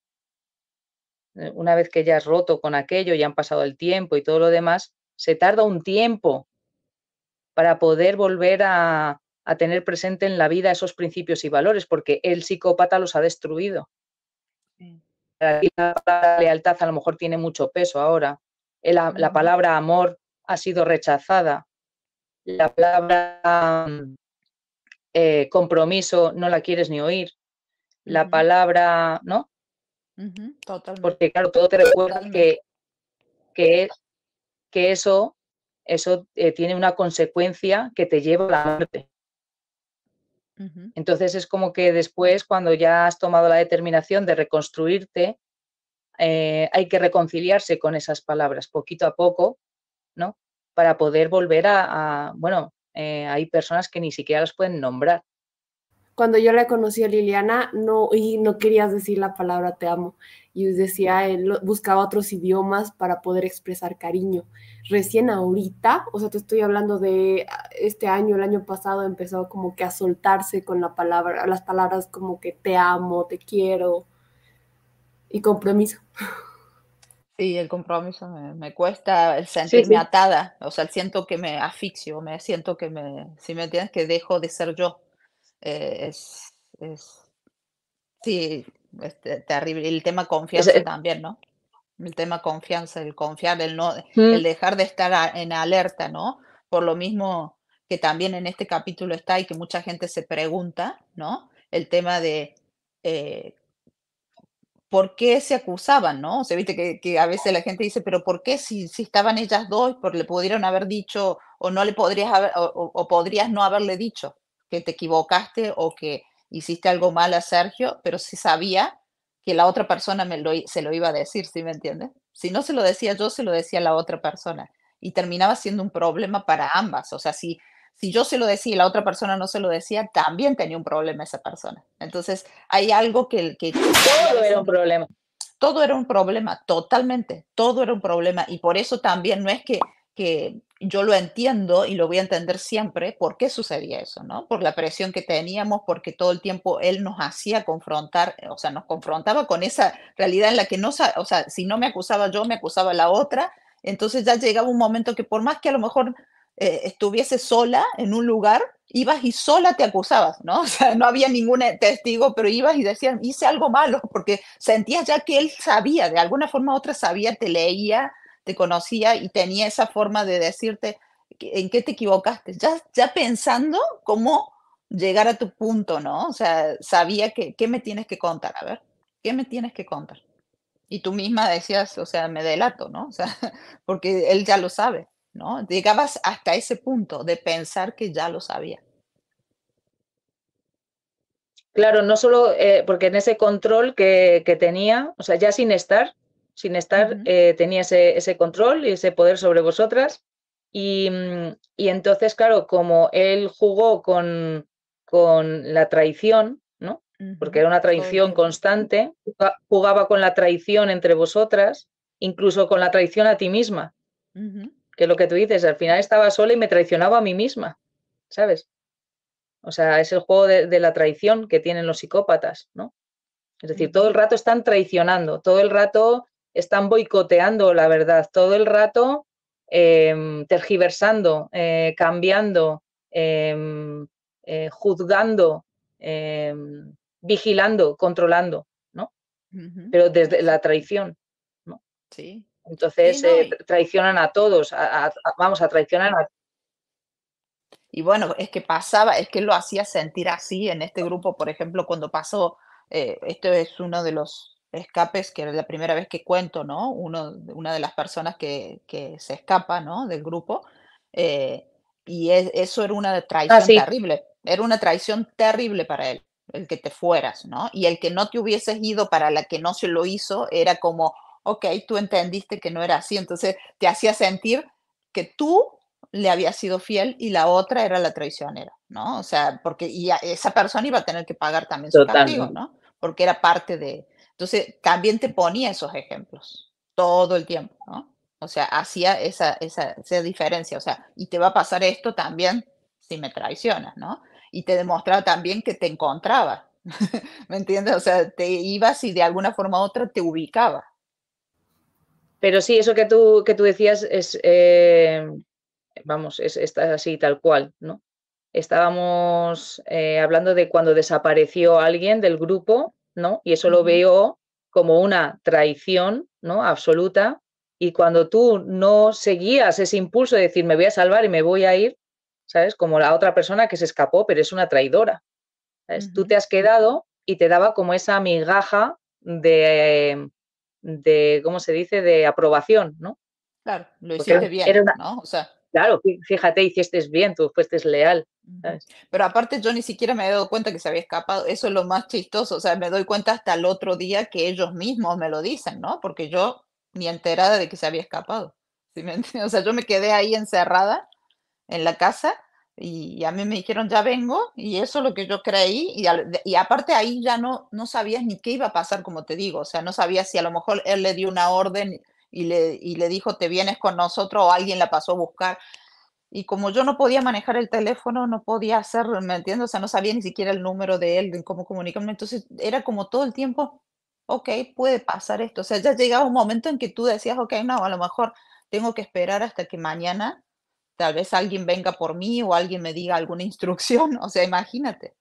eh, una vez que ya has roto con aquello, ya han pasado el tiempo y todo lo demás, se tarda un tiempo para poder volver a, tener presente en la vida esos principios y valores, porque el psicópata los ha destruido. La, lealtad a lo mejor tiene mucho peso ahora. La, palabra amor ha sido rechazada. La palabra mm, eh, compromiso no la quieres ni oír. La palabra, ¿no? Porque claro, todo te recuerda que, que eso eso eh, tiene una consecuencia que te lleva a la muerte. Entonces es como que después, cuando ya has tomado la determinación de reconstruirte, eh, hay que reconciliarse con esas palabras poquito a poco, ¿no? Para poder volver a, bueno, eh, hay personas que ni siquiera las pueden nombrar, cuando yo la conocí a Liliana, no, y no querías decir la palabra te amo. Y decía, él buscaba otros idiomas para poder expresar cariño. Recién ahorita, o sea, te estoy hablando de ah, este año, el año pasado, empezó como que a soltarse con la palabra, las palabras como que te amo, te quiero y compromiso. Sí, el compromiso me, cuesta el sentirme atada, o sea, siento que me asfixio, me siento que me, si me entiendes, que dejo de ser yo. Eh, es, sí, es terrible. El tema confianza e también, ¿no? El tema confianza, el confiar, el no, el dejar de estar en alerta, ¿no? Por lo mismo que también en este capítulo está y que mucha gente se pregunta, ¿no? El tema de eh, por qué se acusaban, ¿no? se viste que, a veces la gente dice, pero ¿por qué si, si estaban ellas dos, por, le pudieron haber dicho o no le podrías haber, o podrías no haberle dicho, que te equivocaste o que hiciste algo mal a Sergio, pero si sabía que la otra persona me lo, se lo iba a decir, ¿sí me entiendes? Si no se lo decía yo, se lo decía la otra persona. Y terminaba siendo un problema para ambas. O sea, si, si yo se lo decía y la otra persona no se lo decía, también tenía un problema esa persona. Entonces, hay algo que... que todo era un problema. Todo era un problema, totalmente. Todo era un problema. Y por eso también no es que, que yo lo entiendo y lo voy a entender siempre, ¿por qué sucedía eso? ¿no? Por la presión que teníamos, porque todo el tiempo él nos hacía confrontar, o sea, nos confrontaba con esa realidad en la que no, o sea, si no me acusaba yo, me acusaba la otra, entonces ya llegaba un momento que por más que a lo mejor eh, estuviese sola en un lugar, ibas y sola te acusabas, ¿no? (laughs) O sea, no había ningún eh, testigo, pero ibas y decían, hice algo malo, porque sentías ya que él sabía, de alguna forma u otra sabía, te leía, te conocía y tenía esa forma de decirte en qué te equivocaste, ya, ya pensando cómo llegar a tu punto, ¿no? O sea, sabía que, ¿qué me tienes que contar? A ver, ¿qué me tienes que contar? Y tú misma decías, o sea, me delato, ¿no? O sea, (laughs) porque él ya lo sabe, ¿no? Llegabas hasta ese punto de pensar que ya lo sabía. Claro, no solo eh, porque en ese control que, que, tenía, o sea, ya sin estar, sin estar, eh, tenía ese, control y ese poder sobre vosotras. Y, mm, entonces, claro, como él jugó con, la traición, ¿no? Porque era una traición constante, jugaba con la traición entre vosotras, incluso con la traición a ti misma. Que es lo que tú dices, al final estaba sola y me traicionaba a mí misma, ¿sabes? O sea, es el juego de, de la traición que tienen los psicópatas, ¿no? Es decir, todo el rato están traicionando, todo el rato están boicoteando la verdad todo el rato, em, tergiversando, eh, cambiando, em, eh, juzgando, em, vigilando, controlando, ¿no? Pero desde la traición, ¿no? Sí. Entonces eh, traicionan a todos, vamos, a traicionar a y bueno, es que pasaba, es que lo hacía sentir así en este grupo, por ejemplo, cuando pasó, esto es uno de los escapes, que era la primera vez que cuento, ¿no? Uno, una de las personas que, se escapa, ¿no? Del grupo. Eh, y eso era una ah, traición terrible. Era una traición terrible para él, el que te fueras, ¿no? Y el que no te hubieses ido para la que no se lo hizo, era como, ok, tú entendiste que no era así. Entonces te hacía sentir que tú le habías sido fiel y la otra era la traicionera, ¿no? O sea, porque y esa persona iba a tener que pagar también su castigo, ¿no? Porque era parte de, entonces, también te ponía esos ejemplos todo el tiempo, ¿no? O sea, hacía esa, esa, esa diferencia, o sea, y te va a pasar esto también si me traicionas, ¿no? Y te demostraba también que te encontraba, (laughs) ¿me entiendes? O sea, te ibas y de alguna forma u otra te ubicaba. Pero sí, eso que tú, que tú decías es, eh, vamos, es, está así tal cual, ¿no? Estábamos eh, hablando de cuando desapareció alguien del grupo y eso lo veo como una traición, ¿no? Absoluta. Y cuando tú no seguías ese impulso de decir, me voy a salvar y me voy a ir, ¿sabes? Como la otra persona que se escapó, pero es una traidora. Tú te has quedado y te daba como esa migaja de, ¿cómo se dice?, de aprobación, ¿no? Claro, lo hiciste bien, ¿no? claro, fíjate, hiciste bien, tú fuiste leal. Pero aparte yo ni siquiera me he dado cuenta que se había escapado, eso es lo más chistoso, o sea, me doy cuenta hasta el otro día que ellos mismos me lo dicen, ¿no? Porque yo ni enterada de que se había escapado, (laughs) O sea, yo me quedé ahí encerrada en la casa y a mí me dijeron ya vengo y eso es lo que yo creí y, y, aparte ahí ya no, no sabías ni qué iba a pasar, como te digo, o sea, no sabías si a lo mejor él le dio una orden y le, y le dijo, te vienes con nosotros o alguien la pasó a buscar. Y como yo no podía manejar el teléfono, no podía hacer, ¿me entiendes? O sea, no sabía ni siquiera el número de él, de cómo comunicarme. Entonces era como todo el tiempo, ok, puede pasar esto. O sea, ya llegaba un momento en que tú decías, ok, no, a lo mejor tengo que esperar hasta que mañana tal vez alguien venga por mí o alguien me diga alguna (laughs) instrucción. O sea, imagínate.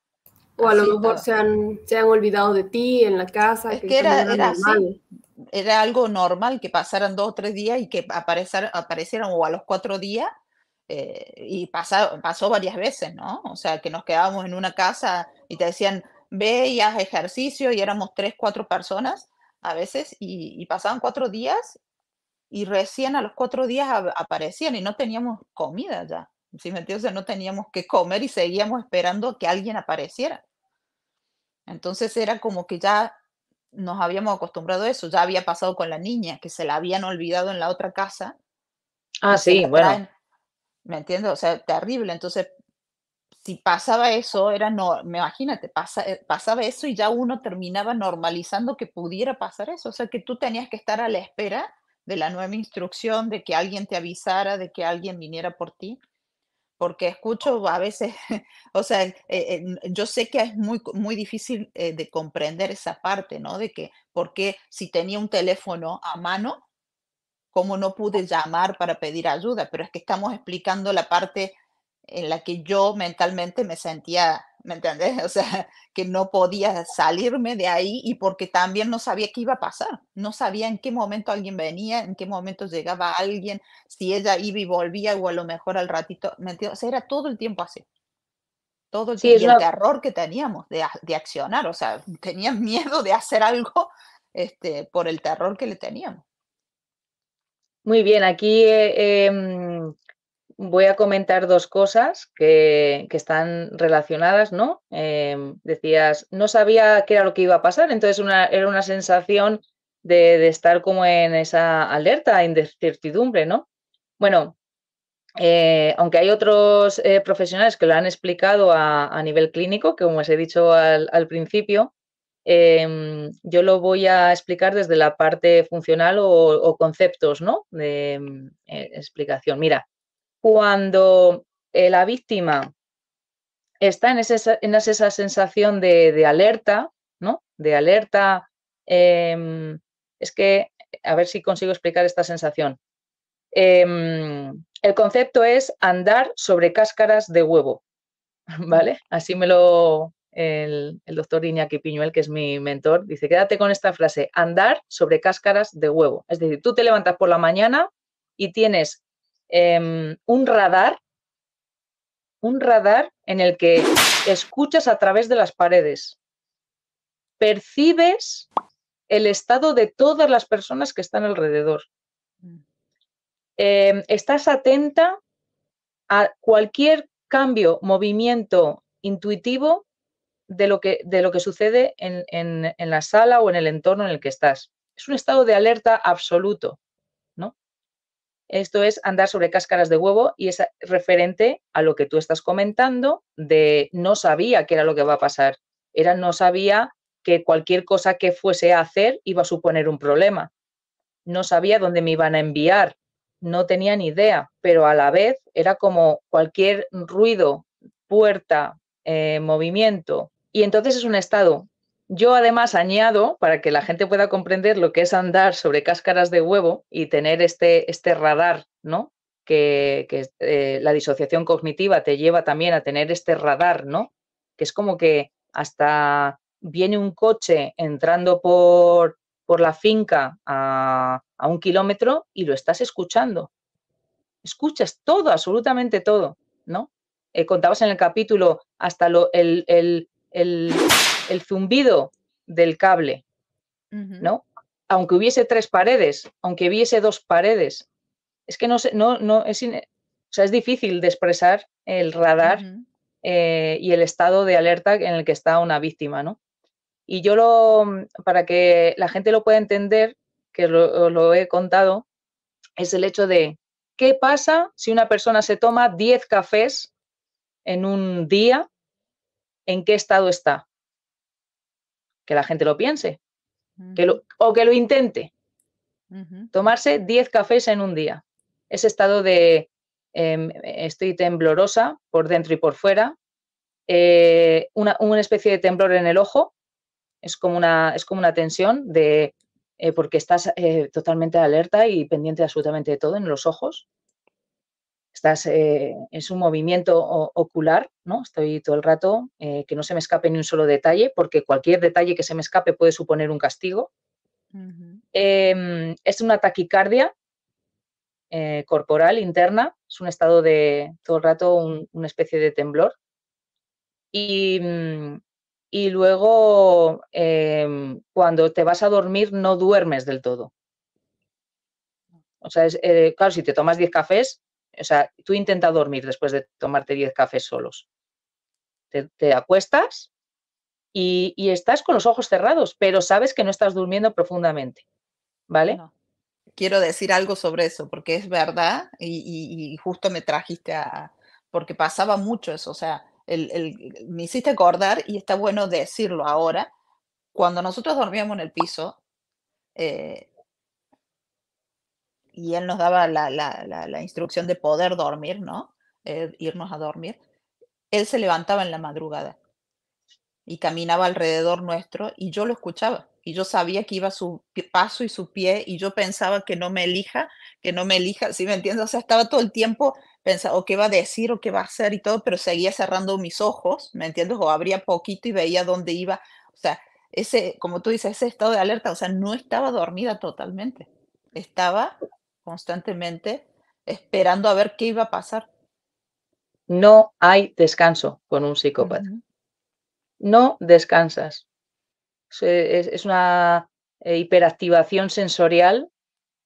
O a lo mejor se han, se han olvidado de ti en la casa. Es que, era, era así era algo normal que pasaran dos o tres días y que aparecieran o a los cuatro días eh, y pasó varias veces, ¿no? O sea, que nos quedábamos en una casa y te decían, ve y haz ejercicio y éramos tres, cuatro personas a veces y, y pasaban cuatro días y recién a los cuatro días aparecían y no teníamos comida ya. ¿Sí me entiendes? no teníamos que comer y seguíamos esperando que alguien apareciera. Entonces era como que ya nos habíamos acostumbrado a eso. Ya había pasado con la niña, que se la habían olvidado en la otra casa. Ah, sí, bueno. ¿Me entiendo, O sea, terrible. Entonces, si pasaba eso, era no, me imagínate, pasa, eh, pasaba eso y ya uno terminaba normalizando que pudiera pasar eso. O sea, que tú tenías que estar a la espera de la nueva instrucción, de que alguien te avisara, de que alguien viniera por ti porque escucho a veces, (laughs) o sea, eh, eh, yo sé que es muy, muy difícil eh, de comprender esa parte, ¿no? De que, porque si tenía un teléfono a mano, ¿cómo no pude llamar para pedir ayuda? Pero es que estamos explicando la parte en la que yo mentalmente me sentía ¿me entendés? (laughs) O sea, que no podía salirme de ahí y porque también no sabía qué iba a pasar, no sabía en qué momento alguien venía, en qué momento llegaba alguien, si ella iba y volvía o a lo mejor al ratito, ¿me entiendes? O sea, era todo el tiempo así. Todo el, tiempo. el terror que teníamos de, accionar, o sea, tenía (laughs) miedo de hacer algo este, por el terror que le teníamos. Muy bien, aquí eh, em, voy a comentar dos cosas que, están relacionadas, ¿no? Em, decías, no sabía qué era lo que iba a pasar, entonces era una sensación de, estar como en esa alerta, incertidumbre, ¿no? Bueno, eh, aunque hay otros eh, profesionales que lo han explicado a, nivel clínico, que como os he dicho al, principio, em, yo lo voy a explicar desde la parte funcional o, o conceptos, ¿no? De em, e, explicación. Mira, cuando eh, la víctima está en, esa sensación de, alerta, ¿no? De alerta. Em, es que, a ver si consigo explicar esta sensación. Em, el concepto es andar sobre cáscaras de huevo, (laughs) ¿vale? Así me lo... El, el doctor Iñaki Piñuel, que es mi mentor, dice, quédate con esta frase, andar sobre cáscaras de huevo. Es decir, tú te levantas por la mañana y tienes Em, un radar, un radar en el que escuchas a través de las paredes, percibes el estado de todas las personas que están alrededor. Mm. Em, estás atenta a cualquier cambio, movimiento intuitivo de lo que, de lo que sucede en, la sala o en el entorno en el que estás. Es un estado de alerta absoluto. Esto es andar sobre cáscaras de huevo y es referente a lo que tú estás comentando de no sabía qué era lo que va a pasar. Era no sabía que cualquier cosa que fuese a hacer iba a suponer un problema. No sabía dónde me iban a enviar. No tenía ni idea, pero a la vez era como cualquier ruido, puerta, eh, movimiento. Y entonces es un estado yo además añado, para que la gente pueda comprender lo que es andar sobre cáscaras de huevo y tener este, este radar, ¿no? Que, eh, la disociación cognitiva te lleva también a tener este radar, ¿no? Que es como que hasta viene un coche entrando por, por la finca a, un kilómetro y lo estás escuchando. Escuchas todo, absolutamente todo, ¿no? Eh, contabas en el capítulo hasta lo, el, el el zumbido del cable, ¿no? Aunque hubiese tres paredes, aunque hubiese dos paredes, es que no sé, no, no, es, o sea, es difícil de expresar el radar eh, y el estado de alerta en el que está una víctima, ¿no? Y yo lo, para que la gente lo pueda entender, que lo, lo he contado, es el hecho de qué pasa si una persona se toma 10 cafés en un día, en qué estado está que la gente lo piense que lo, o que lo intente. Tomarse 10 cafés en un día. Ese estado de em, estoy temblorosa por dentro y por fuera, eh, una, especie de temblor en el ojo, es como una, es como una tensión de, eh, porque estás eh, totalmente alerta y pendiente absolutamente de todo en los ojos estás es eh, un movimiento ocular, ¿no? Estoy todo el rato, eh, que no se me escape ni un solo detalle, porque cualquier detalle que se me escape puede suponer un castigo. Em, es una taquicardia eh, corporal interna, es un estado de todo el rato una especie de temblor. Y, mm, luego, em, cuando te vas a dormir, no duermes del todo. O sea, claro, si te tomas 10 cafés, o sea, tú intentas dormir después de tomarte 10 cafés solos. Te, acuestas y, estás con los ojos cerrados, pero sabes que no estás durmiendo profundamente. ¿Vale? Quiero decir algo sobre eso, porque es verdad y, justo me trajiste a... porque pasaba mucho eso, o sea, me hiciste acordar y está bueno decirlo ahora. Cuando nosotros dormíamos en el piso, eh, y él nos daba la, instrucción de poder dormir, ¿no? Eh, irnos a dormir, él se levantaba en la madrugada y caminaba alrededor nuestro y yo lo escuchaba y yo sabía que iba su paso y su pie y yo pensaba que no me elija, que no me elija, ¿sí me entiendes? O sea, estaba todo el tiempo pensando o qué va a decir o qué va a hacer y todo, pero seguía cerrando mis ojos, ¿me entiendes? O abría poquito y veía dónde iba, o sea, ese, como tú dices, ese estado de alerta, o sea, no estaba dormida totalmente, estaba constantemente esperando a ver qué iba a pasar. No hay descanso con un psicópata. No descansas. Es, una eh, hiperactivación sensorial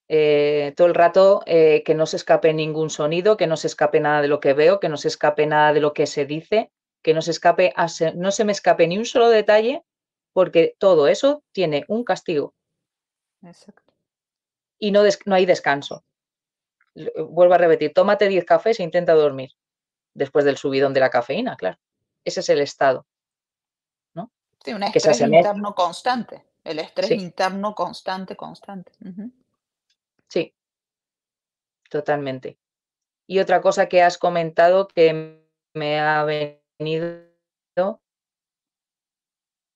eh, todo el rato, eh, que no se escape ningún sonido, que no se escape nada de lo que veo, que no se escape nada de lo que se dice, que no se, escape no se me escape ni un solo detalle, porque todo eso tiene un castigo. Exacto y no, hay descanso. Eh, vuelvo a repetir, tómate 10 cafés e intenta dormir después del subidón de la cafeína, claro. Ese es el estado. ¿no? Sí, un estrés interno constante. El estrés interno constante, constante. Sí, totalmente. Y otra cosa que has comentado que me ha venido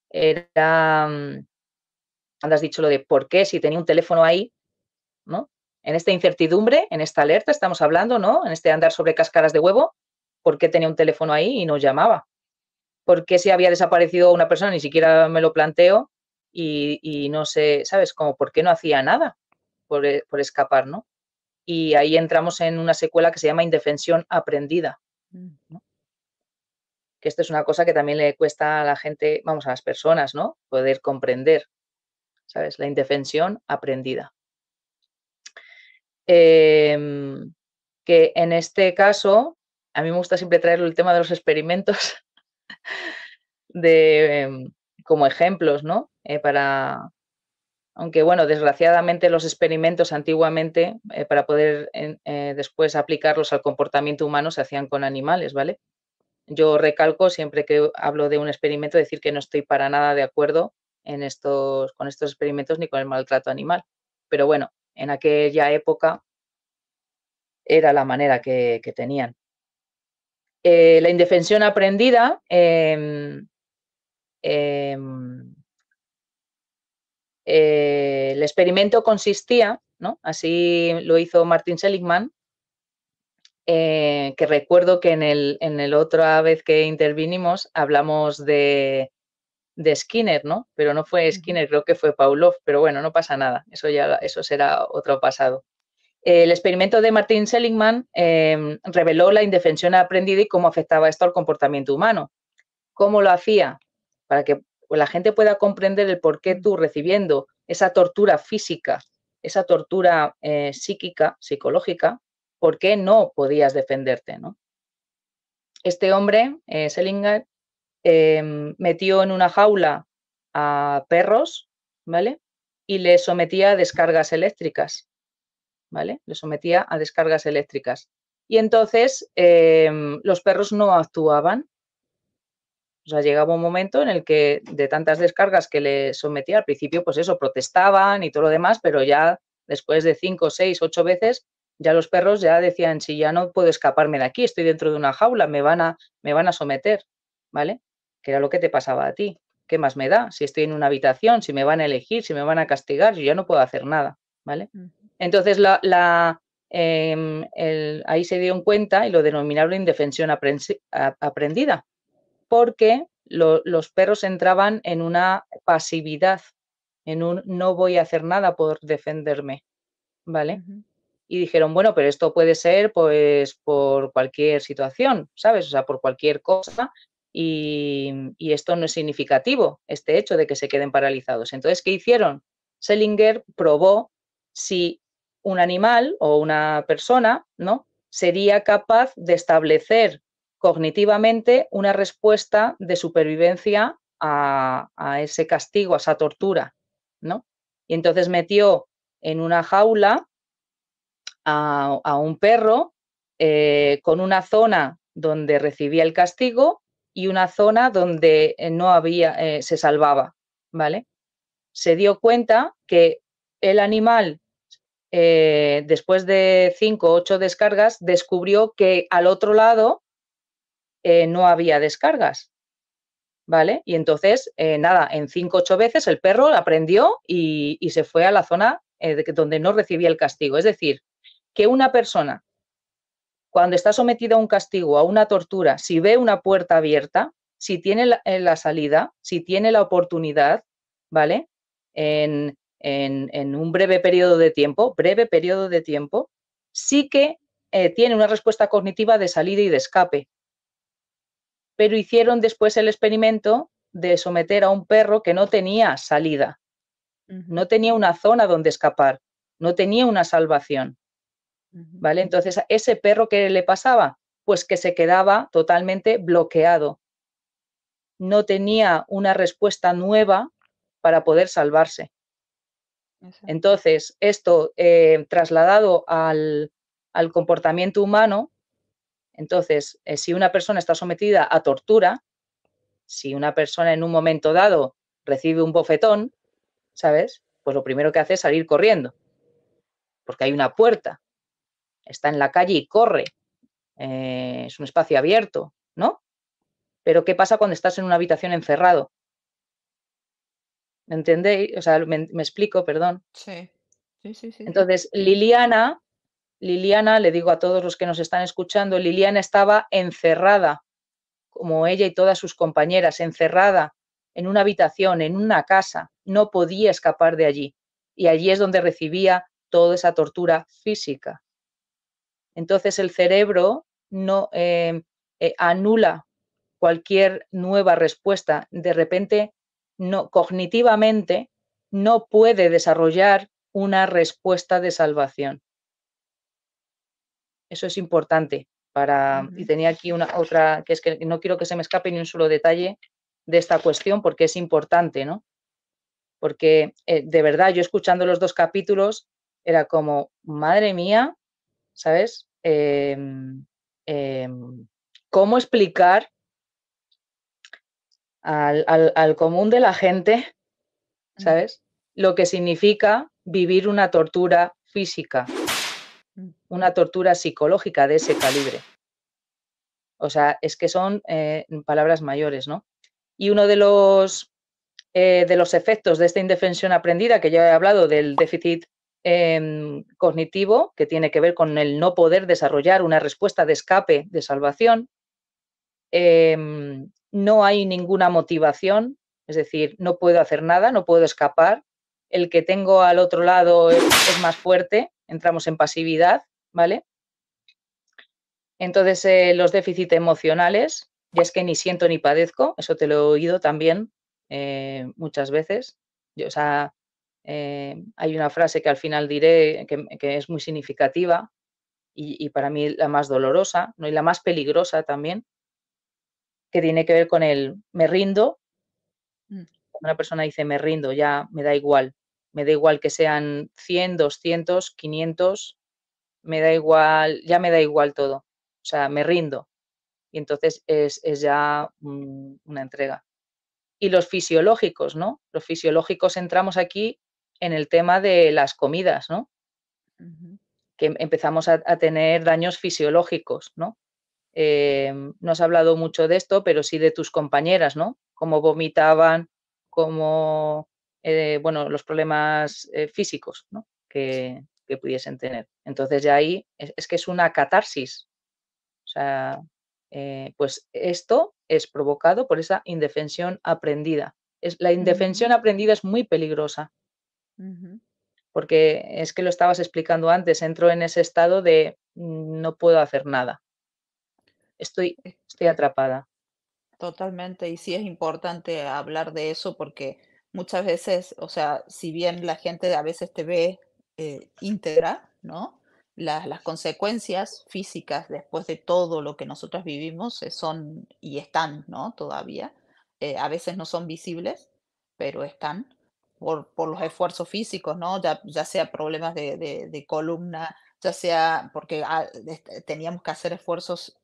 era, mm, has dicho lo de por qué si tenía un teléfono ahí, en esta incertidumbre, en esta alerta, estamos hablando, ¿no? En este andar sobre cáscaras de huevo, ¿por qué tenía un teléfono ahí y no llamaba? ¿Por qué si había desaparecido una persona, ni siquiera me lo planteo y, no sé, ¿sabes? Como, ¿por qué no hacía nada eh, por, escapar, ¿no? Y ahí entramos en una secuela que se llama indefensión aprendida. Que esto es una cosa que también le cuesta a la gente, vamos, a las personas, ¿no? Poder comprender, ¿sabes? La indefensión aprendida. Em, que en este caso, a mí me gusta siempre traer el tema de los experimentos (laughs) de, em, como ejemplos, ¿no? Eh, para, aunque bueno, desgraciadamente los experimentos antiguamente, eh, para poder eh, después aplicarlos al comportamiento humano, se hacían con animales, ¿vale? Yo recalco siempre que hablo de un experimento decir que no estoy para nada de acuerdo en estos, con estos experimentos ni con el maltrato animal. Pero bueno, en aquella época era la manera que, tenían. Eh, la indefensión aprendida em, em, eh, el experimento consistía, así lo hizo Martin Seligman, eh, que recuerdo que en el, en el, otra vez que intervinimos hablamos de, de Skinner, ¿no? Pero no fue Skinner, creo que fue Pavlov, pero bueno, no pasa nada, eso ya eso será otro pasado. El experimento de Martin Seligman em, reveló la indefensión aprendida y cómo afectaba esto al comportamiento humano. ¿Cómo lo hacía? Para que la gente pueda comprender el por qué tú recibiendo esa tortura física, esa tortura eh, psíquica, psicológica, por qué no podías defenderte, ¿no? Este hombre, eh, Seligman, Em, metió en una jaula a perros, ¿vale? Y le sometía a descargas eléctricas, ¿vale? Le sometía a descargas eléctricas. Y entonces em, los perros no actuaban. O sea, llegaba un momento en el que de tantas descargas que le sometía, al principio, pues eso, protestaban y todo lo demás, pero ya después de cinco, seis, ocho veces, ya los perros ya decían, si ya no puedo escaparme de aquí, estoy dentro de una jaula, me van a, me van a someter, ¿vale? que era lo que te pasaba a ti. ¿Qué más me da? Si estoy en una habitación, si me van a elegir, si me van a castigar, yo ya no puedo hacer nada, ¿vale? Entonces, la, em, ahí se dio en cuenta y lo denominaron indefensión aprendida, porque los perros entraban en una pasividad, en un no voy a hacer nada por defenderme, ¿vale? Y dijeron, bueno, pero esto puede ser pues por cualquier situación, ¿sabes? O sea, por cualquier cosa y, esto no es significativo, este hecho de que se queden paralizados. Entonces, ¿qué hicieron? Selinger probó si un animal o una persona ¿no? sería capaz de establecer cognitivamente una respuesta de supervivencia a, ese castigo, a esa tortura. ¿no? Y entonces metió en una jaula a, un perro eh, con una zona donde recibía el castigo y una zona donde eh, no había, eh, se salvaba, ¿vale? Se dio cuenta que el animal, eh, después de cinco o ocho descargas, descubrió que al otro lado no había descargas, ¿vale? Y entonces, nada, en cinco o ocho veces el perro aprendió y, y se fue a la zona donde no recibía el castigo. Es decir, que una persona cuando está sometido a un castigo, a una tortura, si ve una puerta abierta, si tiene la, eh, salida, si tiene la oportunidad, ¿vale? En, un breve periodo de tiempo, breve periodo de tiempo, sí que eh, tiene una respuesta cognitiva de salida y de escape. Pero hicieron después el experimento de someter a un perro que no tenía salida, no tenía una zona donde escapar, no tenía una salvación. ¿vale? Entonces, ese perro que le pasaba, pues que se quedaba totalmente bloqueado. No tenía una respuesta nueva para poder salvarse. Entonces, esto eh, trasladado al, comportamiento humano, entonces, eh, si una persona está sometida a tortura, si una persona en un momento dado recibe un bofetón, ¿sabes? Pues lo primero que hace es salir corriendo, porque hay una puerta, está en la calle y corre. Eh, es un espacio abierto, ¿no? Pero ¿qué pasa cuando estás en una habitación encerrado? ¿Me entendéis? O sea, me, explico, perdón. Sí. Sí, sí, sí. Entonces, Liliana, Liliana, le digo a todos los que nos están escuchando, Liliana estaba encerrada, como ella y todas sus compañeras, encerrada en una habitación, en una casa, no podía escapar de allí. Y allí es donde recibía toda esa tortura física. Entonces el cerebro no eh, eh, anula cualquier nueva respuesta. De repente, cognitivamente, no puede desarrollar una respuesta de salvación. Eso es importante para. Y tenía aquí una otra, que es que no quiero que se me escape ni un solo detalle de esta cuestión, porque es importante, ¿no? Porque eh, de verdad, yo escuchando los dos capítulos, era como, madre mía, ¿sabes? Em, em, ¿Cómo explicar al, común de la gente, mm. ¿sabes? Lo que significa vivir una tortura física, mm. una tortura psicológica de ese calibre. O sea, es que son eh, palabras mayores, ¿no? Y uno de los, eh, de los efectos de esta indefensión aprendida, que ya he hablado del déficit Em, cognitivo, que tiene que ver con el no poder desarrollar una respuesta de escape, de salvación. Em, no hay ninguna motivación, es decir, no puedo hacer nada, no puedo escapar. El que tengo al otro lado es, más fuerte, entramos en pasividad, ¿vale? Entonces, eh, los déficits emocionales, ya es que ni siento ni padezco, eso te lo he oído también eh, muchas veces. Yo, sea, eh, hay una frase que al final diré que, es muy significativa y, para mí la más dolorosa ¿no? y la más peligrosa también, que tiene que ver con el me rindo. Mm. una persona dice me rindo, ya me da igual. Me da igual que sean 100, 200, 500, me da igual, ya me da igual todo. O sea, me rindo. Y entonces es, es ya una entrega y los fisiológicos, ¿no? Los fisiológicos entramos aquí en el tema de las comidas, ¿no? Que em, empezamos a, tener daños fisiológicos, ¿no? Em, no has hablado mucho de esto, pero sí de tus compañeras, ¿no? Cómo vomitaban, cómo, eh, bueno, los problemas eh, físicos, Que, pudiesen tener. Entonces ya ahí es, que es una catarsis. O sea, eh, pues esto es provocado por esa indefensión aprendida. Es, la indefensión aprendida es muy peligrosa porque es que lo estabas explicando antes, entro en ese estado de mm, no puedo hacer nada. Estoy, estoy atrapada. Totalmente, y sí es importante hablar de eso porque muchas veces, o sea, si bien la gente a veces te ve eh, íntegra, ¿no? Las, consecuencias físicas después de todo lo que nosotros vivimos eh, son y están, ¿no? Todavía. Eh, a veces no son visibles, pero están por, los esfuerzos físicos, ¿no? Ya, ya sea problemas de, de, columna, ya sea porque ah, este, teníamos que hacer esfuerzos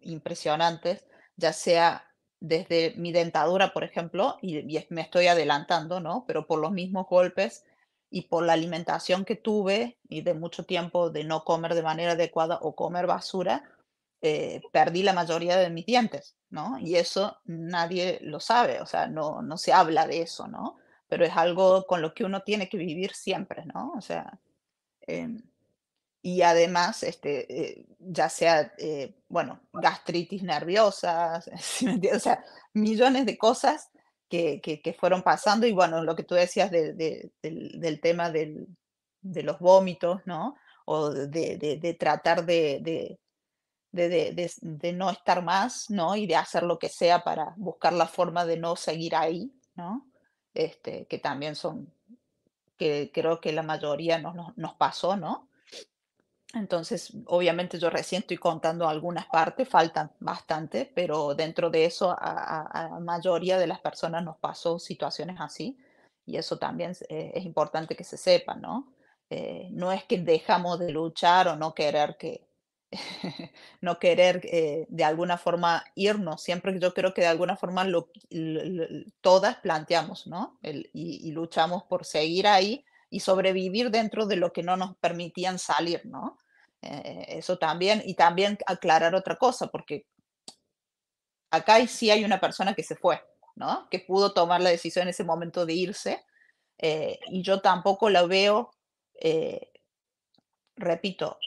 impresionantes, ya sea desde mi dentadura, por ejemplo, y, me estoy adelantando, ¿no? Pero por los mismos golpes y por la alimentación que tuve y de mucho tiempo de no comer de manera adecuada o comer basura, eh, perdí la mayoría de mis dientes, ¿no? Y eso nadie lo sabe, o sea, no, no se habla de eso, ¿no? pero es algo con lo que uno tiene que vivir siempre, ¿no? O sea, em, y además, este, eh, ya sea, eh, bueno, gastritis nerviosa, (laughs) o sea, millones de cosas que, fueron pasando y bueno, lo que tú decías del, tema de los vómitos, ¿no? O de, de tratar de, no estar más, ¿no? Y de hacer lo que sea para buscar la forma de no seguir ahí, ¿no? Este, que también son, que creo que la mayoría nos, nos, pasó, ¿no? Entonces, obviamente yo recién estoy contando algunas partes, faltan bastante, pero dentro de eso a, la mayoría de las personas nos pasó situaciones así y eso también es, eh, importante que se sepa, ¿no? Eh, no es que dejamos de luchar o no querer que, (laughs) no querer eh, de alguna forma irnos, siempre yo creo que de alguna forma lo, todas planteamos, ¿no? y, luchamos por seguir ahí y sobrevivir dentro de lo que no nos permitían salir, ¿no? Eh, eso también, y también aclarar otra cosa, porque acá sí hay una persona que se fue, ¿no? Que pudo tomar la decisión en ese momento de irse, eh, y yo tampoco la veo, repito,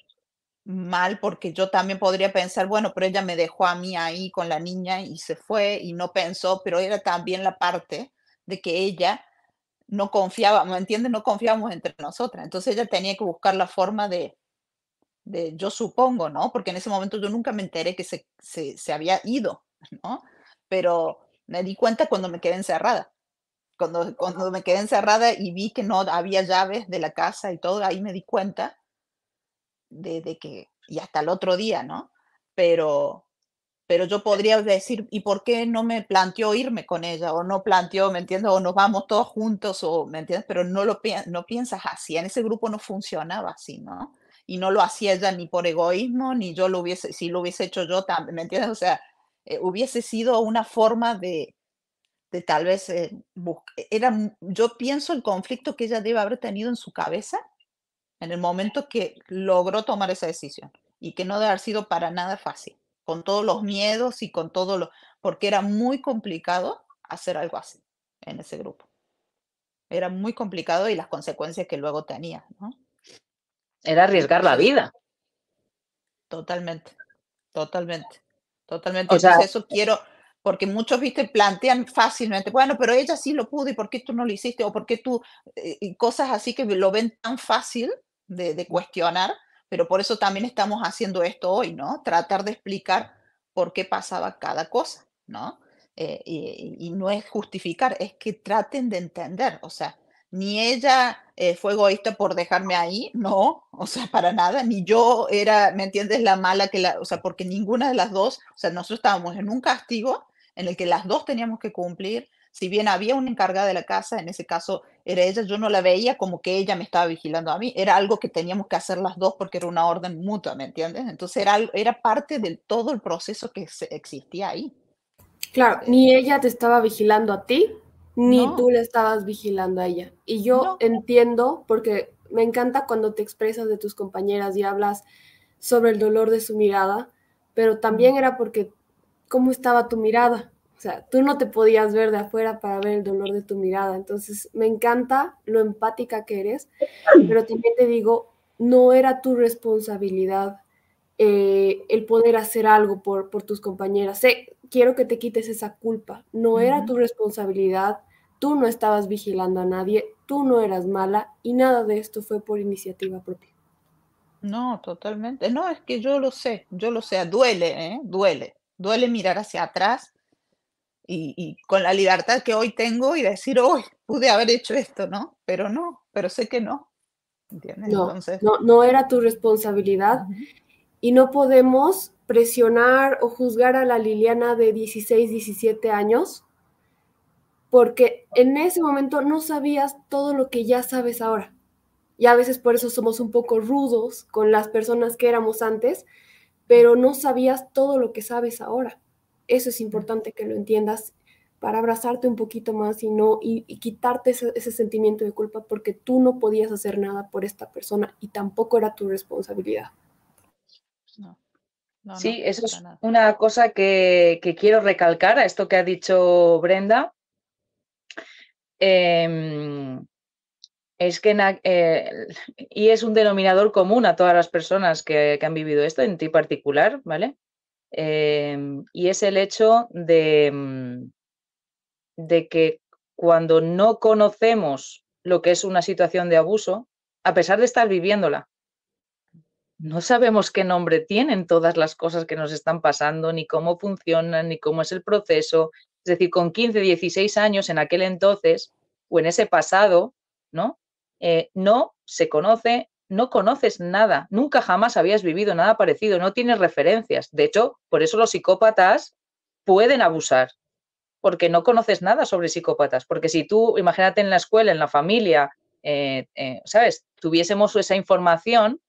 mal porque yo también podría pensar, bueno, pero ella me dejó a mí ahí con la niña y se fue y no pensó, pero era también la parte de que ella no confiaba, ¿me entiendes? No confiábamos entre nosotras. Entonces ella tenía que buscar la forma de, de yo supongo, ¿no? Porque en ese momento yo nunca me enteré que se, se, se había ido, ¿no? Pero me di cuenta cuando me quedé encerrada. Cuando, cuando me quedé encerrada y vi que no había llaves de la casa y todo, ahí me di cuenta desde que, y hasta el otro día, ¿no? Pero, pero yo podría decir, ¿y por qué no me planteó irme con ella? O no planteó, ¿me entiendes? O nos vamos todos juntos, o, ¿me entiendes? Pero no lo no piensas así, en ese grupo no funcionaba así, ¿no? Y no lo hacía ella ni por egoísmo, ni yo lo hubiese, si lo hubiese hecho yo también, ¿me entiendes? O sea, eh, hubiese sido una forma de, de tal vez, eh, era, yo pienso el conflicto que ella debe haber tenido en su cabeza en el momento que logró tomar esa decisión y que no debe haber sido para nada fácil, con todos los miedos y con todo lo, porque era muy complicado hacer algo así en ese grupo. Era muy complicado y las consecuencias que luego tenía, Era arriesgar la vida. Totalmente, totalmente, totalmente. eso quiero, porque muchos, viste, plantean fácilmente, bueno, pero ella sí lo pudo y ¿por qué tú no lo hiciste? O ¿por qué tú? Eh, cosas así que lo ven tan fácil de, cuestionar, pero por eso también estamos haciendo esto hoy, ¿no? Tratar de explicar por qué pasaba cada cosa, ¿no? Eh, y, no es justificar, es que traten de entender, o sea, ni ella eh, fue egoísta por dejarme ahí, no, o sea, para nada, ni yo era, ¿me entiendes? La mala que la, o sea, porque ninguna de las dos, o sea, nosotros estábamos en un castigo en el que las dos teníamos que cumplir, si bien había una encargada de la casa, en ese caso era ella, yo no la veía como que ella me estaba vigilando a mí, era algo que teníamos que hacer las dos porque era una orden mutua, ¿me entiendes? Entonces era, era parte de todo el proceso que existía ahí. Claro, ni ella te estaba vigilando a ti, ni tú le estabas vigilando a ella. Y yo entiendo, porque me encanta cuando te expresas de tus compañeras y hablas sobre el dolor de su mirada, pero también era porque cómo estaba tu mirada. O sea, tú no te podías ver de afuera para ver el dolor de tu mirada. Entonces, me encanta lo empática que eres, pero también te digo, no era tu responsabilidad eh, el poder hacer algo por, por tus compañeras. Sé, quiero que te quites esa culpa. No era tu responsabilidad, tú no estabas vigilando a nadie, tú no eras mala y nada de esto fue por iniciativa propia. No, totalmente. No, es que yo lo sé, yo lo sé, duele, ¿eh? duele. Duele mirar hacia atrás, y, con la libertad que hoy tengo y decir, hoy pude haber hecho esto, ¿no? Pero no, pero sé que no. ¿Entiendes? No, no, era tu responsabilidad y no podemos presionar o juzgar a la Liliana de 16, 17 años porque en ese momento no sabías todo lo que ya sabes ahora. Y a veces por eso somos un poco rudos con las personas que éramos antes, pero no sabías todo lo que sabes ahora. Eso es importante que lo entiendas para abrazarte un poquito más y no y, quitarte ese, sentimiento de culpa porque tú no podías hacer nada por esta persona y tampoco era tu responsabilidad. sí, eso es una cosa que, quiero recalcar a esto que ha dicho Brenda. Em, es que eh, y es un denominador común a todas las personas que, que han vivido esto, en ti particular, ¿vale? Em, y es el hecho de, mm, de que cuando no conocemos lo que es una situación de abuso, a pesar de estar viviéndola, no sabemos qué nombre tienen todas las cosas que nos están pasando, ni cómo funcionan, ni cómo es el proceso. Es decir, con 15, 16 años en aquel entonces o en ese pasado, ¿no? Eh, no se conoce no conoces nada, nunca jamás habías vivido nada parecido, no tienes referencias. De hecho, por eso los psicópatas pueden abusar, porque no conoces nada sobre psicópatas. Porque si tú, imagínate en la escuela, en la familia, eh, eh, ¿sabes? Tuviésemos esa información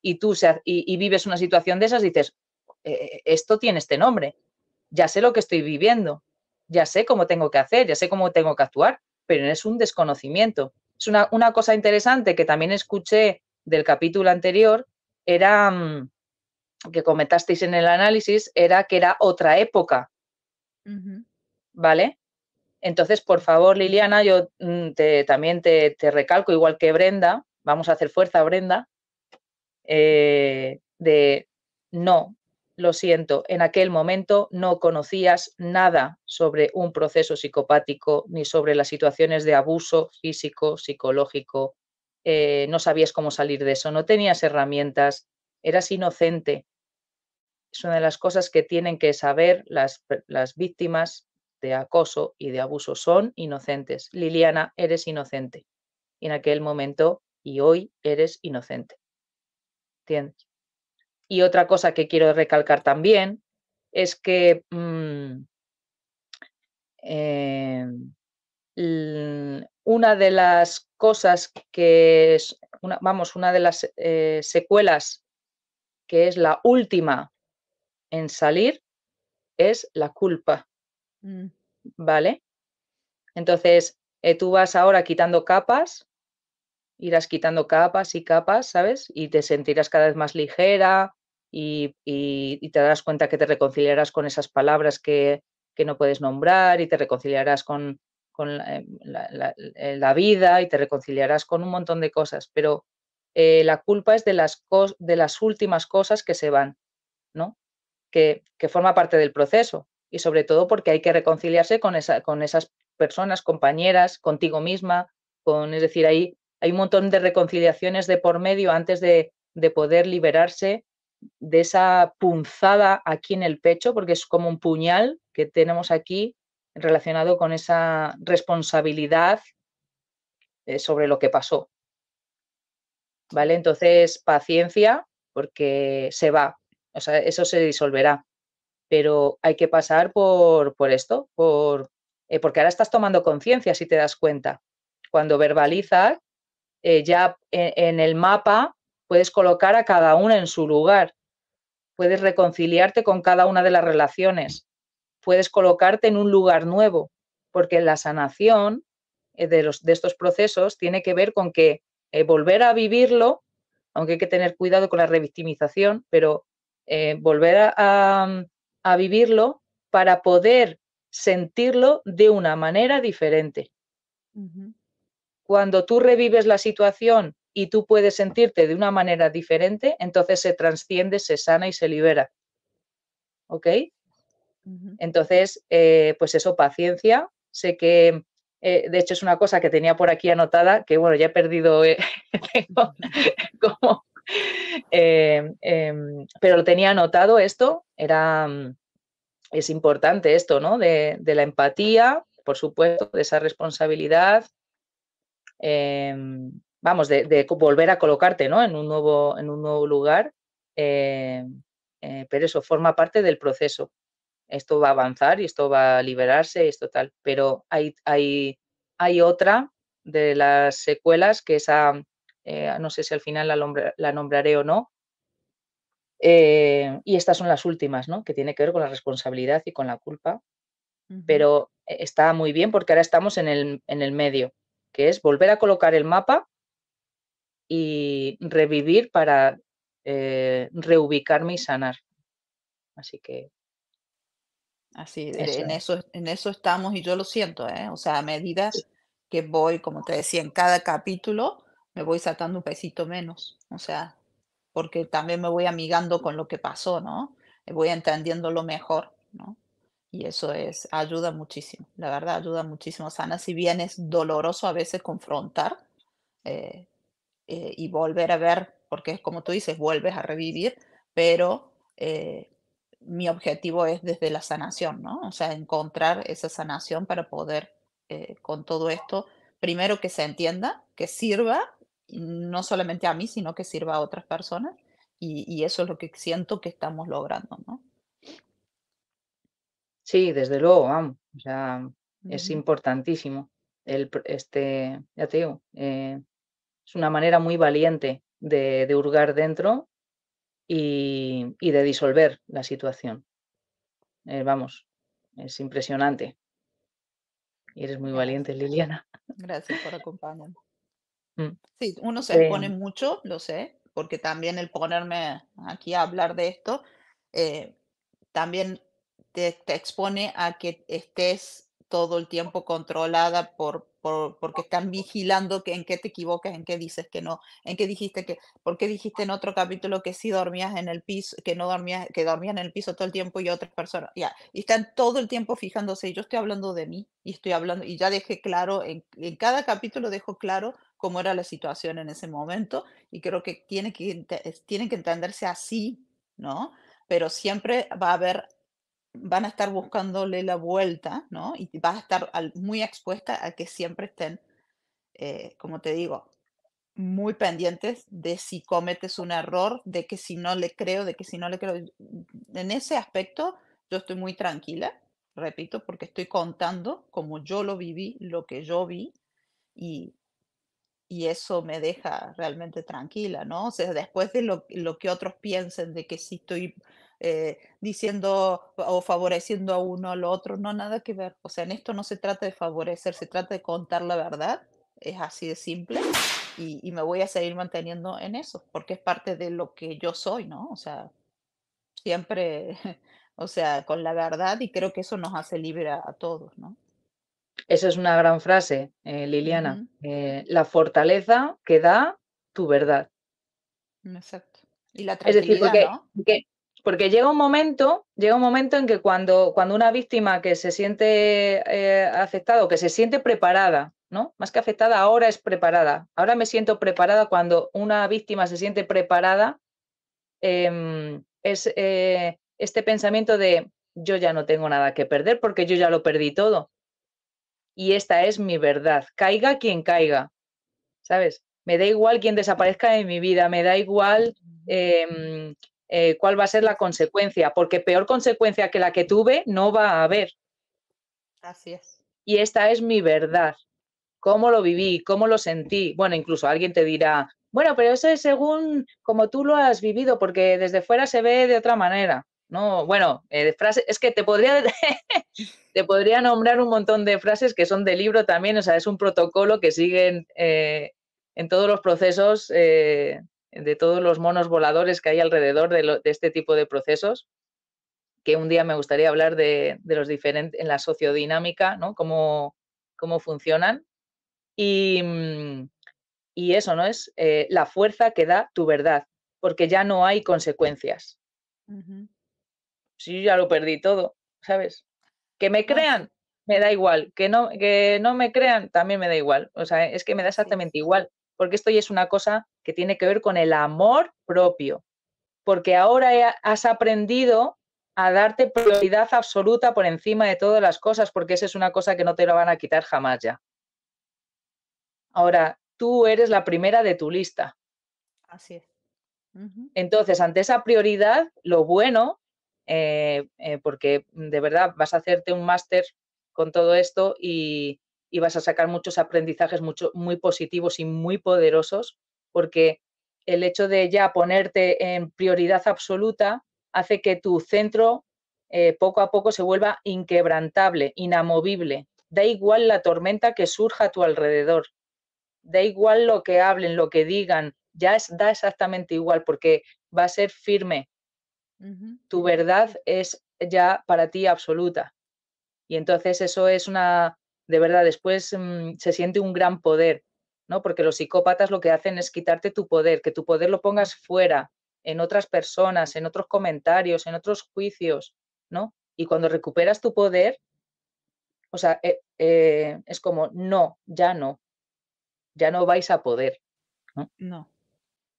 y tú y, vives una situación de esas, dices, eh, esto tiene este nombre, ya sé lo que estoy viviendo, ya sé cómo tengo que hacer, ya sé cómo tengo que actuar, pero es un desconocimiento. Es una, cosa interesante que también escuché del capítulo anterior, era mm, que comentasteis en el análisis, era que era otra época. ¿Vale? Entonces, por favor, Liliana, yo mm, te, también te, recalco, igual que Brenda, vamos a hacer fuerza, Brenda, eh, de no, lo siento, en aquel momento no conocías nada sobre un proceso psicopático ni sobre las situaciones de abuso físico, psicológico, eh, no sabías cómo salir de eso, no tenías herramientas, eras inocente. Es una de las cosas que tienen que saber las, las víctimas de acoso y de abuso, son inocentes. Liliana, eres inocente. en aquel momento y hoy eres inocente. ¿Entiendes? Y otra cosa que quiero recalcar también es que mm, eh, una de las cosas que es, vamos, una de las eh, secuelas que es la última en salir es la culpa. Mm. ¿Vale? Entonces, eh, tú vas ahora quitando capas, irás quitando capas y capas, ¿sabes? Y te sentirás cada vez más ligera, y, te darás cuenta que te reconciliarás con esas palabras que, no puedes nombrar y te reconciliarás con, con em, eh, la, vida y te reconciliarás con un montón de cosas, pero eh, la culpa es de las, de las últimas cosas que se van, ¿no? Que, que, forma parte del proceso y sobre todo porque hay que reconciliarse con, esa, con esas personas, compañeras, contigo misma, con, es decir, ahí hay un montón de reconciliaciones de por medio antes de poder liberarse de esa punzada aquí en el pecho, porque es como un puñal que tenemos aquí relacionado con esa responsabilidad eh, sobre lo que pasó. ¿Vale? Entonces, paciencia, porque se va, o sea, eso se disolverá. Pero hay que pasar por, esto, eh, porque ahora estás tomando conciencia si te das cuenta. Cuando verbalizas, eh, ya en el mapa puedes colocar a cada una en su lugar, puedes reconciliarte con cada una de las relaciones, puedes colocarte en un lugar nuevo, porque la sanación eh, de, los, de estos procesos tiene que ver con que eh, volver a vivirlo, aunque hay que tener cuidado con la revictimización, pero eh, volver a, vivirlo para poder sentirlo de una manera diferente. Cuando tú revives la situación y tú puedes sentirte de una manera diferente, entonces se transciende, se sana y se libera. ¿Ok? Entonces, eh, pues eso, paciencia. Sé que, eh, de hecho, es una cosa que tenía por aquí anotada, que bueno, ya he perdido eh, (laughs) (laughs) como... Em, em, pero lo tenía anotado esto, era... Es importante esto, ¿no? de, la empatía, por supuesto, de esa responsabilidad, em, vamos, de, volver a colocarte en, un nuevo, en un nuevo lugar, eh, eh, pero eso forma parte del proceso. Esto va a avanzar y esto va a liberarse, esto tal, pero hay, hay, hay otra de las secuelas que esa, eh, no sé si al final la, la nombraré o no, y estas son las últimas, ¿no? Que tiene que ver con la responsabilidad y con la culpa, pero está muy bien porque ahora estamos el, en el medio, que es volver a colocar el mapa y revivir para eh, reubicarme y sanar. Así que. Así, En, eso, en eso estamos y yo lo siento, ¿eh? O sea, a medida que voy, como te decía, en cada capítulo, me voy saltando un pesito menos, o sea, porque también me voy amigando con lo que pasó, ¿no? Eh, voy entendiendo lo mejor, ¿no? Y eso es, ayuda muchísimo, la verdad, ayuda muchísimo, Sana. Si bien es doloroso a veces confrontar, eh, eh, y volver a ver, porque es como tú dices, vuelves a revivir, pero eh, mi objetivo es desde la sanación, ¿no? O sea, encontrar esa sanación para poder eh, con todo esto, primero que se entienda, que sirva, no solamente a mí, sino que sirva a otras personas. Y, eso es lo que siento que estamos logrando, ¿no? Sí, desde luego, vamos. O sea, es importantísimo. El, este, ya te digo, es una manera muy valiente de, hurgar dentro y, de disolver la situación. Eh, vamos, es impresionante. Y eres muy valiente, Liliana. Gracias por acompañarme. (laughs) Mm. Sí, uno se eh, expone mucho, lo sé, porque también el ponerme aquí a hablar de esto, eh, también te expone a que estés todo el tiempo controlada por porque están vigilando que, en qué te equivocas, en qué dices que no, en qué dijiste que, por qué dijiste en otro capítulo que sí dormías en el piso, que no dormías, que dormías en el piso todo el tiempo y otras personas, ya, y están todo el tiempo fijándose, y yo estoy hablando de mí y estoy hablando, y ya dejé claro, en, cada capítulo dejo claro cómo era la situación en ese momento y creo que tiene que, tienen que entenderse así, ¿no? Pero siempre va a haber van a estar buscándole la vuelta, ¿no? Y vas a estar muy expuesta a que siempre estén, eh, como te digo, muy pendientes de si cometes un error, de que si no le creo, de que si no le creo. Mm, en ese aspecto yo estoy muy tranquila, repito, porque estoy contando como yo lo viví, lo que yo vi, y, eso me deja realmente tranquila, ¿no? O sea, después de lo, lo que otros piensen, de que si estoy eh, diciendo o favoreciendo a uno o al otro, no, nada que ver. O sea, en esto no se trata de favorecer, se trata de contar la verdad, es así de simple, y, me voy a seguir manteniendo en eso, porque es parte de lo que yo soy, ¿no? O sea, siempre, (laughs) o sea, con la verdad y creo que eso nos hace libre a, todos, ¿no? Esa es una gran frase, eh, Liliana. Eh, la fortaleza que da tu verdad. Exacto. Y la tranquilidad, es decir, porque, porque llega un momento, llega un momento en que cuando, cuando una víctima que se siente eh, afectada o que se siente preparada, ¿no? Más que afectada, ahora es preparada. Ahora me siento preparada cuando una víctima se siente preparada, em, es eh, este pensamiento de yo ya no tengo nada que perder porque yo ya lo perdí todo. Y esta es mi verdad. Caiga quien caiga. ¿Sabes? Me da igual quien desaparezca de mi vida, me da igual eh, cuál va a ser la consecuencia, porque peor consecuencia que la que tuve no va a haber. Así es. Y esta es mi verdad. ¿Cómo lo viví? ¿Cómo lo sentí? Bueno, incluso alguien te dirá, bueno, pero eso es según como tú lo has vivido, porque desde fuera se ve de otra manera. No, bueno, eh, frase, es que te podría, (laughs) te podría nombrar un montón de frases que son de libro también, o sea, es un protocolo que siguen eh, en todos los procesos de todos los monos voladores que hay alrededor de, este tipo de procesos, que un día me gustaría hablar de, los diferentes, en la sociodinámica, ¿no? Cómo, cómo funcionan. Y, mm, y, eso, ¿no? Es eh, la fuerza que da tu verdad, porque ya no hay consecuencias. Si yo ya lo perdí todo, ¿sabes? Que me crean, me da igual. Que no, que no me crean, también me da igual. O sea, es que me da exactamente igual, porque esto ya es una cosa que tiene que ver con el amor propio, porque ahora has aprendido a darte prioridad absoluta por encima de todas las cosas, porque esa es una cosa que no te la van a quitar jamás ya. Ahora, tú eres la primera de tu lista. Así es. Entonces, ante esa prioridad, lo bueno, eh, eh, porque de verdad vas a hacerte un máster con todo esto y, vas a sacar muchos aprendizajes muy positivos y muy poderosos, porque el hecho de ya ponerte en prioridad absoluta hace que tu centro eh, poco a poco se vuelva inquebrantable, inamovible. Da igual la tormenta que surja a tu alrededor, da igual lo que hablen, lo que digan, ya da exactamente igual porque va a ser firme. Tu verdad es ya para ti absoluta. Y entonces eso es una, de verdad, después mm, se siente un gran poder porque los psicópatas lo que hacen es quitarte tu poder, que tu poder lo pongas fuera, en otras personas, en otros comentarios, en otros juicios, ¿no? Y cuando recuperas tu poder, o sea, eh, eh, es como, no, ya no, ya no vais a poder. No. no.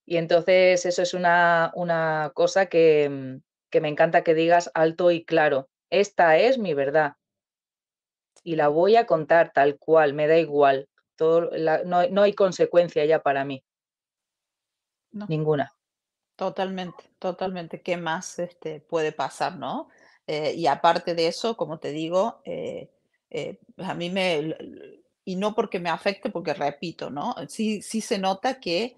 Y entonces eso es una, una cosa que, mm, que me encanta que digas alto y claro, esta es mi verdad. Y la voy a contar tal cual, me da igual, no, hay consecuencia ya para mí. Ninguna. Totalmente, totalmente. ¿Qué más este, puede pasar, no? Eh, y aparte de eso, como te digo, eh, eh, a mí me, y no porque me afecte, porque repito, ¿no? Sí, sí se nota que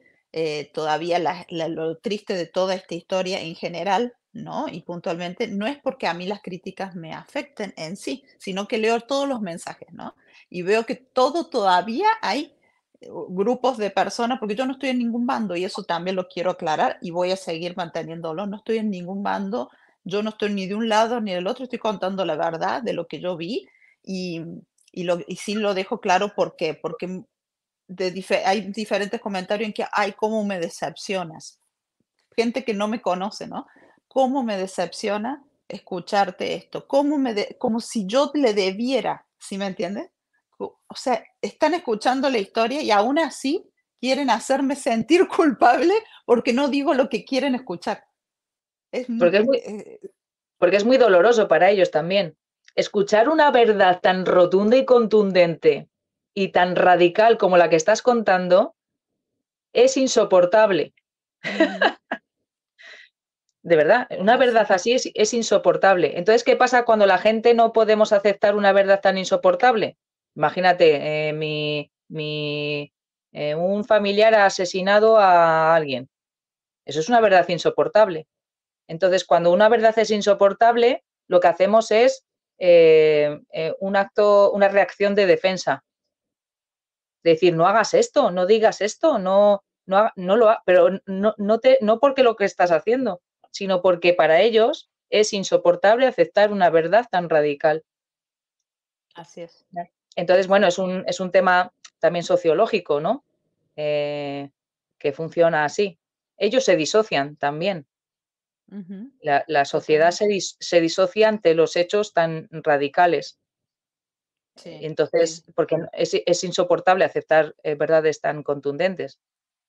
todavía lo triste de toda esta historia en general, ¿no? Y puntualmente, no es porque a mí las críticas me afecten en sí, sino que leo todos los mensajes, ¿no? y veo que todo todavía hay eh, grupos de personas, porque yo no estoy en ningún bando y eso también lo quiero aclarar y voy a seguir manteniéndolo, no estoy en ningún bando, yo no estoy ni de un lado ni del otro, estoy contando la verdad de lo que yo vi y, y, lo, y sí lo dejo claro por qué, porque hay diferentes comentarios en que, ay, cómo me decepcionas. Gente que no me conoce, ¿no? ¿Cómo me decepciona escucharte esto? ¿Cómo me como si yo le debiera, ¿sí me entiendes? o sea, están escuchando la historia y aún así quieren hacerme sentir (laughs) culpable porque no digo lo que quieren escuchar. Eh, porque, es muy, doloroso para ellos también. Escuchar una verdad tan rotunda y contundente y tan radical como la que estás contando es insoportable. (laughs) De verdad, una pues verdad así es, insoportable. Entonces, ¿qué pasa cuando la gente no podemos aceptar una verdad tan insoportable? Imagínate, eh, eh, un familiar ha asesinado a alguien. Eso es una verdad insoportable. Entonces, cuando una verdad es insoportable, lo que hacemos es eh, un acto, una reacción de defensa. Decir, no hagas esto, no digas esto, no, no, lo pero no, no porque lo que estás haciendo, sino porque para ellos es insoportable aceptar una verdad tan radical. Así es. Entonces, bueno, es un, tema también sociológico, ¿no? Eh, que funciona así. Ellos se disocian también. la, sociedad se, disocia ante los hechos tan radicales. Entonces, porque es, insoportable aceptar eh, verdades tan contundentes.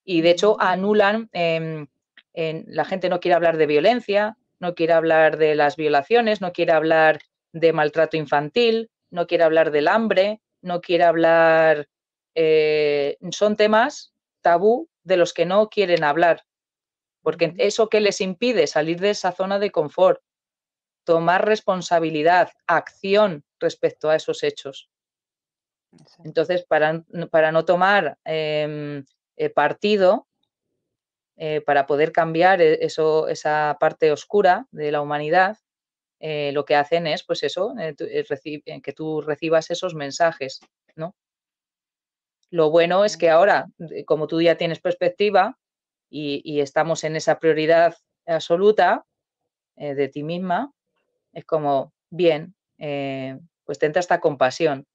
Y de hecho mm. anulan, em, en, la gente no quiere hablar de violencia, no quiere hablar de las violaciones, no quiere hablar de maltrato infantil, no quiere hablar del hambre, no quiere hablar... Eh, son temas tabú de los que no quieren hablar, porque eso que les impide salir de esa zona de confort, tomar responsabilidad, acción respecto a esos hechos. Entonces, para, para no tomar em, eh, partido, eh, para poder cambiar eso, esa parte oscura de la humanidad, eh, lo que hacen es, pues eso, eh, eh, que tú recibas esos mensajes, ¿no? Lo bueno es que ahora, como tú ya tienes perspectiva y, estamos en esa prioridad absoluta de ti misma, es como, bien, pues entra esta compasión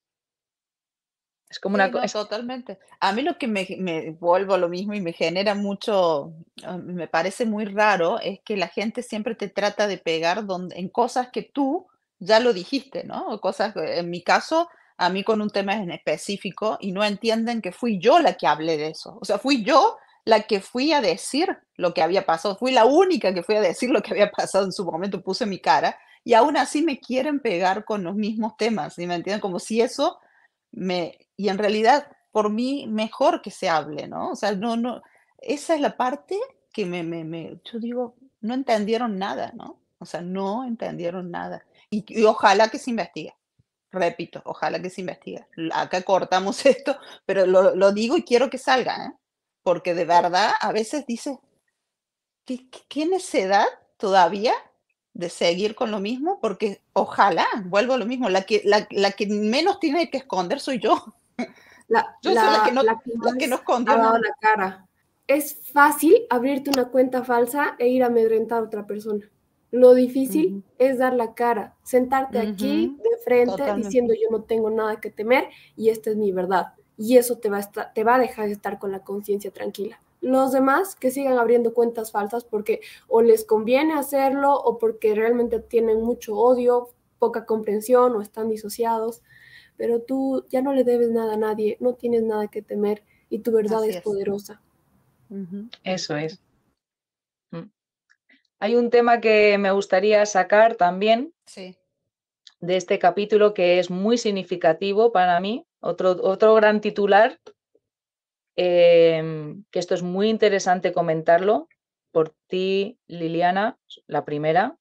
es como una cosa. totalmente. A mí lo que me, me, vuelvo a lo mismo y me genera mucho, ah, me parece muy raro, es que la gente siempre te trata de pegar donde, en cosas que tú ya lo dijiste, ¿no? cosas, eh, en mi caso, a mí con un tema en específico y no entienden que fui yo la que hablé de eso. O sea, fui yo la que fui a decir lo que había pasado, fui la única que fui a decir lo que había pasado en su momento, puse mi cara y aún así me quieren pegar con los mismos temas, ¿sí? ¿me entienden? Como si eso y en realidad por mí mejor que se hable, ¿no? O sea, no, no, esa es la parte que me, me, yo digo, no entendieron nada, ¿no? O sea, no entendieron nada. Y, ojalá que se investigue. Repito, ojalá que se investigue. Acá cortamos (laughs) esto, pero lo, digo y quiero que salga, ¿eh? Porque de verdad a veces dices, ¿qué, qué necedad todavía de seguir con lo mismo, porque ojalá, vuelvo lo mismo, la que, la, que menos tiene que esconder soy yo. (laughs) La, yo la, la que no, la cara. Es fácil abrirte una cuenta falsa e ir a amedrentar a otra persona. Lo difícil es dar la cara, sentarte aquí de frente diciendo yo no tengo nada que temer y esta es mi verdad. Y eso te va a, te va a dejar estar con la conciencia tranquila los demás que sigan abriendo cuentas falsas porque o les conviene hacerlo o porque realmente tienen mucho odio, poca comprensión o están disociados. Pero tú ya no le debes nada a nadie, no tienes nada que temer y tu verdad es, poderosa. Eso es. Mm. Hay un tema que me gustaría sacar también de este capítulo que es muy significativo para mí, otro, otro gran titular Em, que esto es muy interesante comentarlo por ti, Liliana, la primera,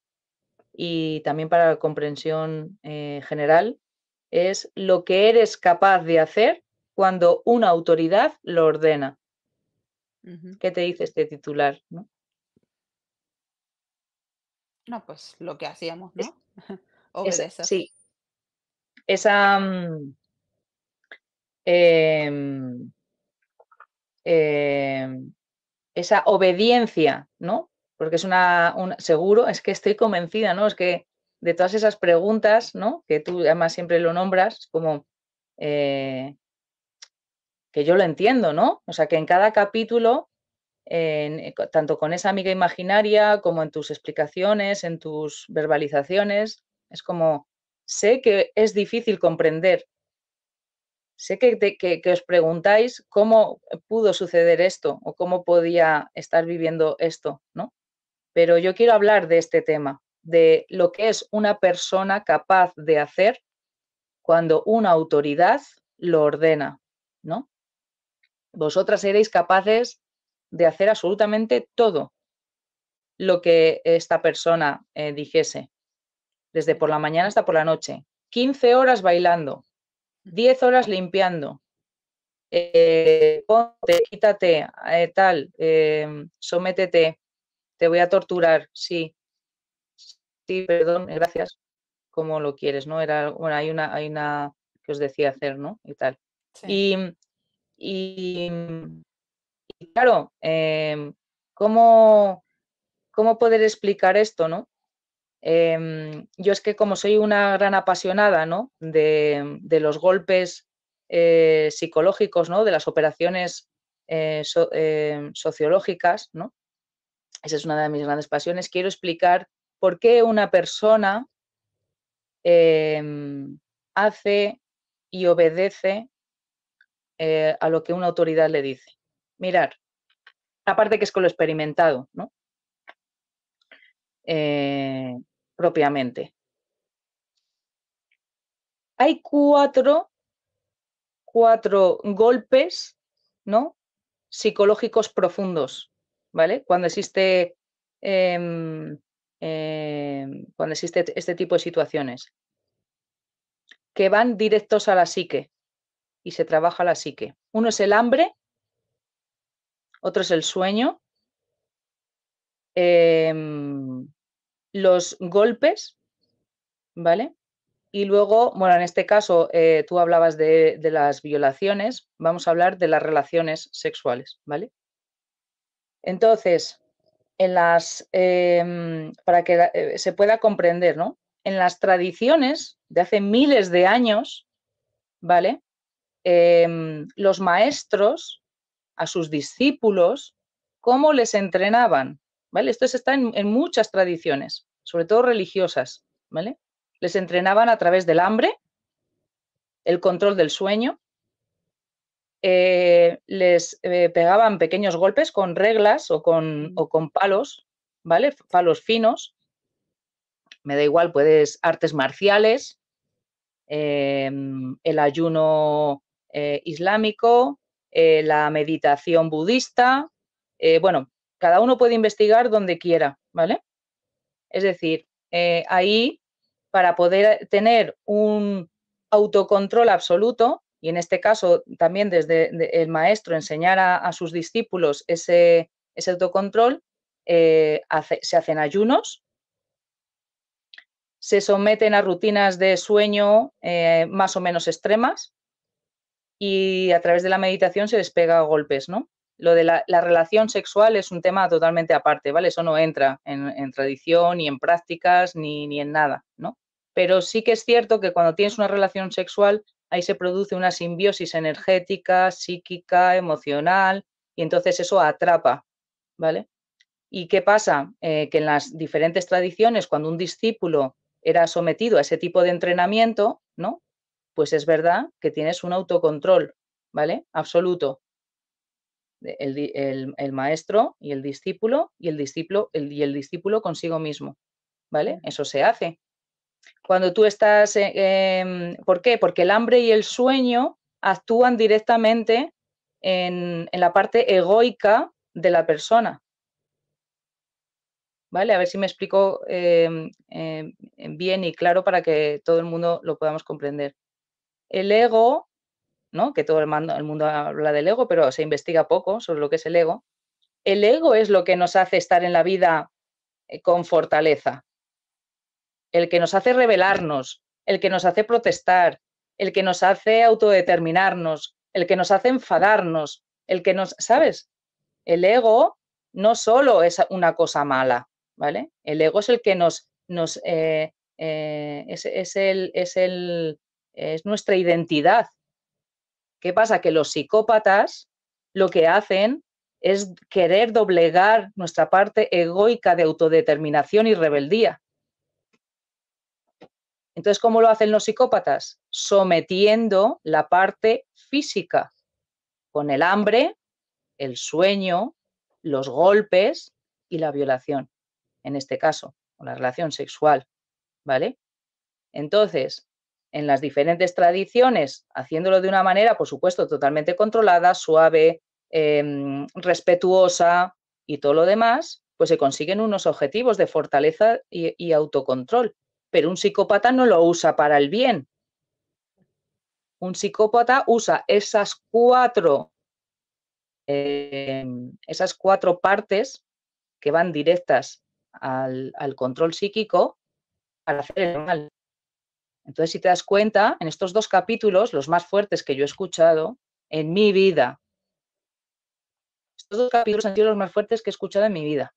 y también para la comprensión eh, general, es lo que eres capaz de hacer cuando una autoridad lo ordena. ¿Qué te dice este titular? No? pues lo que hacíamos, ¿no? (laughs) Es, sí. Esa. Mm, em, Em, esa obediencia, ¿no? Porque es una, seguro, es que estoy convencida, ¿no? Es que de todas esas preguntas, ¿no? Que tú además siempre lo nombras, como eh, que yo lo entiendo, ¿no? O sea, que en cada capítulo, eh, tanto con esa amiga imaginaria como en tus explicaciones, en tus verbalizaciones, es como, sé que es difícil comprender Sé que, os preguntáis cómo pudo suceder esto o cómo podía estar viviendo esto, ¿no? Pero yo quiero hablar de este tema, de lo que es una persona capaz de hacer cuando una autoridad lo ordena, ¿no? Vosotras seréis capaces de hacer absolutamente todo lo que esta persona eh, dijese, desde por la mañana hasta por la noche. 15 horas bailando, Diez horas limpiando. Eh, ponte, quítate, eh, tal, em, sométete, te voy a torturar, sí. Sí, perdón, gracias. Como lo quieres, ¿no? Era, bueno, hay una, hay una que os decía hacer, ¿no? Y tal. Y, claro, em, ¿cómo poder explicar esto, no? Em, yo es que como soy una gran apasionada de, los golpes eh, psicológicos, de las operaciones eh, em, sociológicas, esa es una de mis grandes pasiones, quiero explicar por qué una persona em, hace y obedece eh, a lo que una autoridad le dice. Mirar, aparte que es con lo experimentado, ¿no? propiamente. Hay cuatro, cuatro golpes ¿no? psicológicos profundos, ¿vale? Cuando existe, em, em, cuando existe este tipo de situaciones, que van directos a la psique y se trabaja la psique. Uno es el hambre, otro es el sueño, em, los golpes, ¿vale? Y luego, bueno, en este caso eh, tú hablabas de, las violaciones, vamos a hablar de las relaciones sexuales, ¿vale? Entonces, en las, em, para que eh, se pueda comprender, ¿no? En las tradiciones de hace miles de años, ¿vale? Em, los maestros a sus discípulos, ¿cómo les entrenaban? Esto está en, muchas tradiciones, sobre todo religiosas, ¿vale? Les entrenaban a través del hambre, el control del sueño, eh, les eh, pegaban pequeños golpes con reglas o con, palos, ¿vale? Palos finos. Me da igual, puedes artes marciales, em, el ayuno eh, islámico, la meditación budista, bueno, cada uno puede investigar donde quiera, ¿vale? Es decir, eh, ahí para poder tener un autocontrol absoluto, y en este caso también desde el maestro enseñar a, sus discípulos ese, ese autocontrol, eh, se hacen ayunos, se someten a rutinas de sueño eh, más o menos extremas y a través de la meditación se despega a golpes, ¿no? Lo de la, relación sexual es un tema totalmente aparte, ¿vale? Eso no entra en, tradición, ni en prácticas, ni, ni en nada, ¿no? Pero sí que es cierto que cuando tienes una relación sexual, ahí se produce una simbiosis energética, psíquica, emocional, y entonces eso atrapa, ¿vale? ¿Y qué pasa? Eh, que en las diferentes tradiciones, cuando un discípulo era sometido a ese tipo de entrenamiento, ¿no? Pues es verdad que tienes un autocontrol, ¿vale? Absoluto el, maestro y el discípulo y el discípulo, y el discípulo consigo mismo. ¿Vale? Eso se hace. Cuando tú estás, eh, em, ¿por qué? Porque el hambre y el sueño actúan directamente en, la parte egoica de la persona. ¿Vale? A ver si me explico em, em, bien y claro para que todo el mundo lo podamos comprender. El ego que todo el, mundo habla del ego, pero se investiga poco sobre lo que es el ego. El ego es lo que nos hace estar en la vida eh, con fortaleza, el que nos hace rebelarnos, el que nos hace protestar, el que nos hace autodeterminarnos, el que nos hace enfadarnos, el que nos, ¿sabes? El ego no solo es una cosa mala, ¿vale? El ego es el que nos, nos eh, eh, es, el, es, el, es nuestra identidad, ¿Qué pasa? Que los psicópatas lo que hacen es querer doblegar nuestra parte egoica de autodeterminación y rebeldía. Entonces, ¿cómo lo hacen los psicópatas? Sometiendo la parte física con el hambre, el sueño, los golpes y la violación, en este caso, con la relación sexual, ¿vale? Entonces, en las diferentes tradiciones, haciéndolo de una manera, por supuesto, totalmente controlada, suave, em, respetuosa y todo lo demás, pues se consiguen unos objetivos de fortaleza y, autocontrol. Pero un psicópata no lo usa para el bien. Un psicópata usa esas cuatro em, esas cuatro partes que van directas al, al, control psíquico para hacer el mal. Entonces, si te das cuenta, en estos dos capítulos, los más fuertes que yo he escuchado en mi vida, estos dos capítulos han sido los más fuertes que he escuchado en mi vida,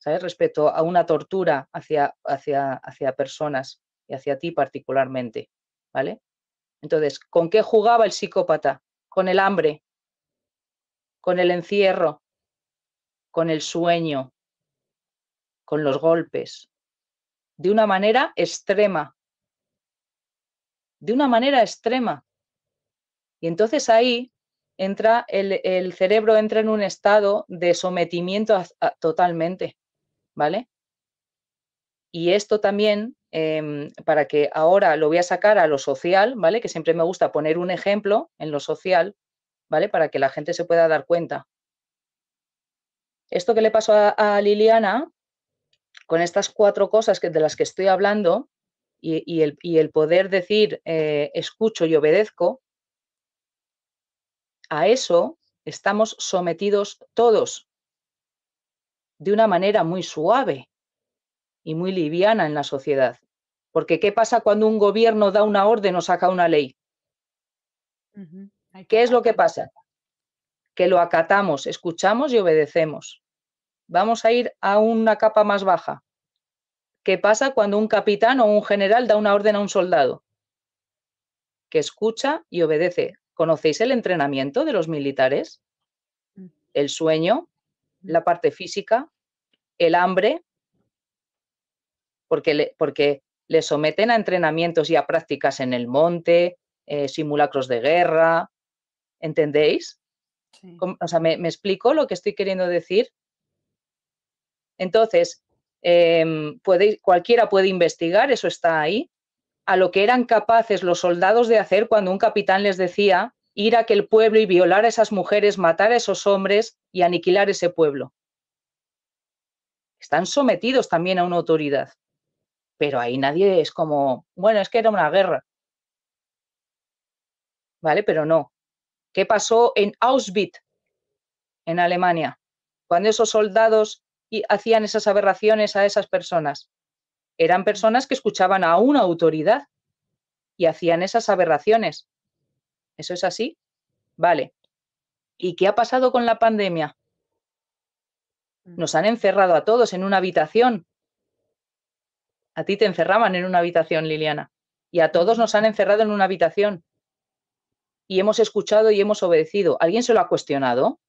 ¿sabes? Respecto a una tortura hacia, hacia, hacia personas y hacia ti particularmente, ¿vale? Entonces, ¿con qué jugaba el psicópata? Con el hambre, con el encierro, con el sueño, con los golpes, de una manera extrema, de una manera extrema. Y entonces ahí entra el, cerebro entra en un estado de sometimiento totalmente, ¿vale? Y esto también, em, para que ahora lo voy a sacar a lo social, ¿vale? Que siempre me gusta poner un ejemplo en lo social, ¿vale? Para que la gente se pueda dar cuenta. Esto que le pasó a, a Liliana, con estas cuatro cosas que, de las que estoy hablando, y, el, poder decir eh, escucho y obedezco, a eso estamos sometidos todos de una manera muy suave y muy liviana en la sociedad. Porque ¿qué pasa cuando un gobierno da una orden o saca una ley? ¿Qué es lo que pasa? Que lo acatamos, escuchamos y obedecemos. Vamos a ir a una capa más baja. ¿Qué pasa cuando un capitán o un general da una orden a un soldado, que escucha y obedece. ¿Conocéis el entrenamiento de los militares? Mm. El sueño, mm. la parte física, el hambre, porque, le, porque le someten a entrenamientos y a prácticas en el monte, eh, simulacros de guerra, ¿entendéis? O sea, ¿me, ¿me explico lo que estoy queriendo decir? Entonces, Em, cualquiera puede investigar, eso está ahí, a lo que eran capaces los soldados de hacer cuando un capitán les decía ir a aquel pueblo y violar a esas mujeres, matar a esos hombres y aniquilar ese pueblo. Están sometidos también a una autoridad. Pero ahí nadie es como, bueno, es que era una guerra. ¿Vale? Pero no. ¿Qué pasó en Auschwitz, en Alemania? Cuando esos soldados y hacían esas aberraciones a esas personas? Eran personas que escuchaban a una autoridad y hacían esas aberraciones. ¿Eso es así? Vale. ¿Y qué ha pasado con la pandemia? Mm. Nos han encerrado a todos en una habitación. A ti te encerraban en una habitación, Liliana. Y a todos nos han encerrado en una habitación. Y hemos escuchado y hemos obedecido. ¿Alguien se lo ha cuestionado?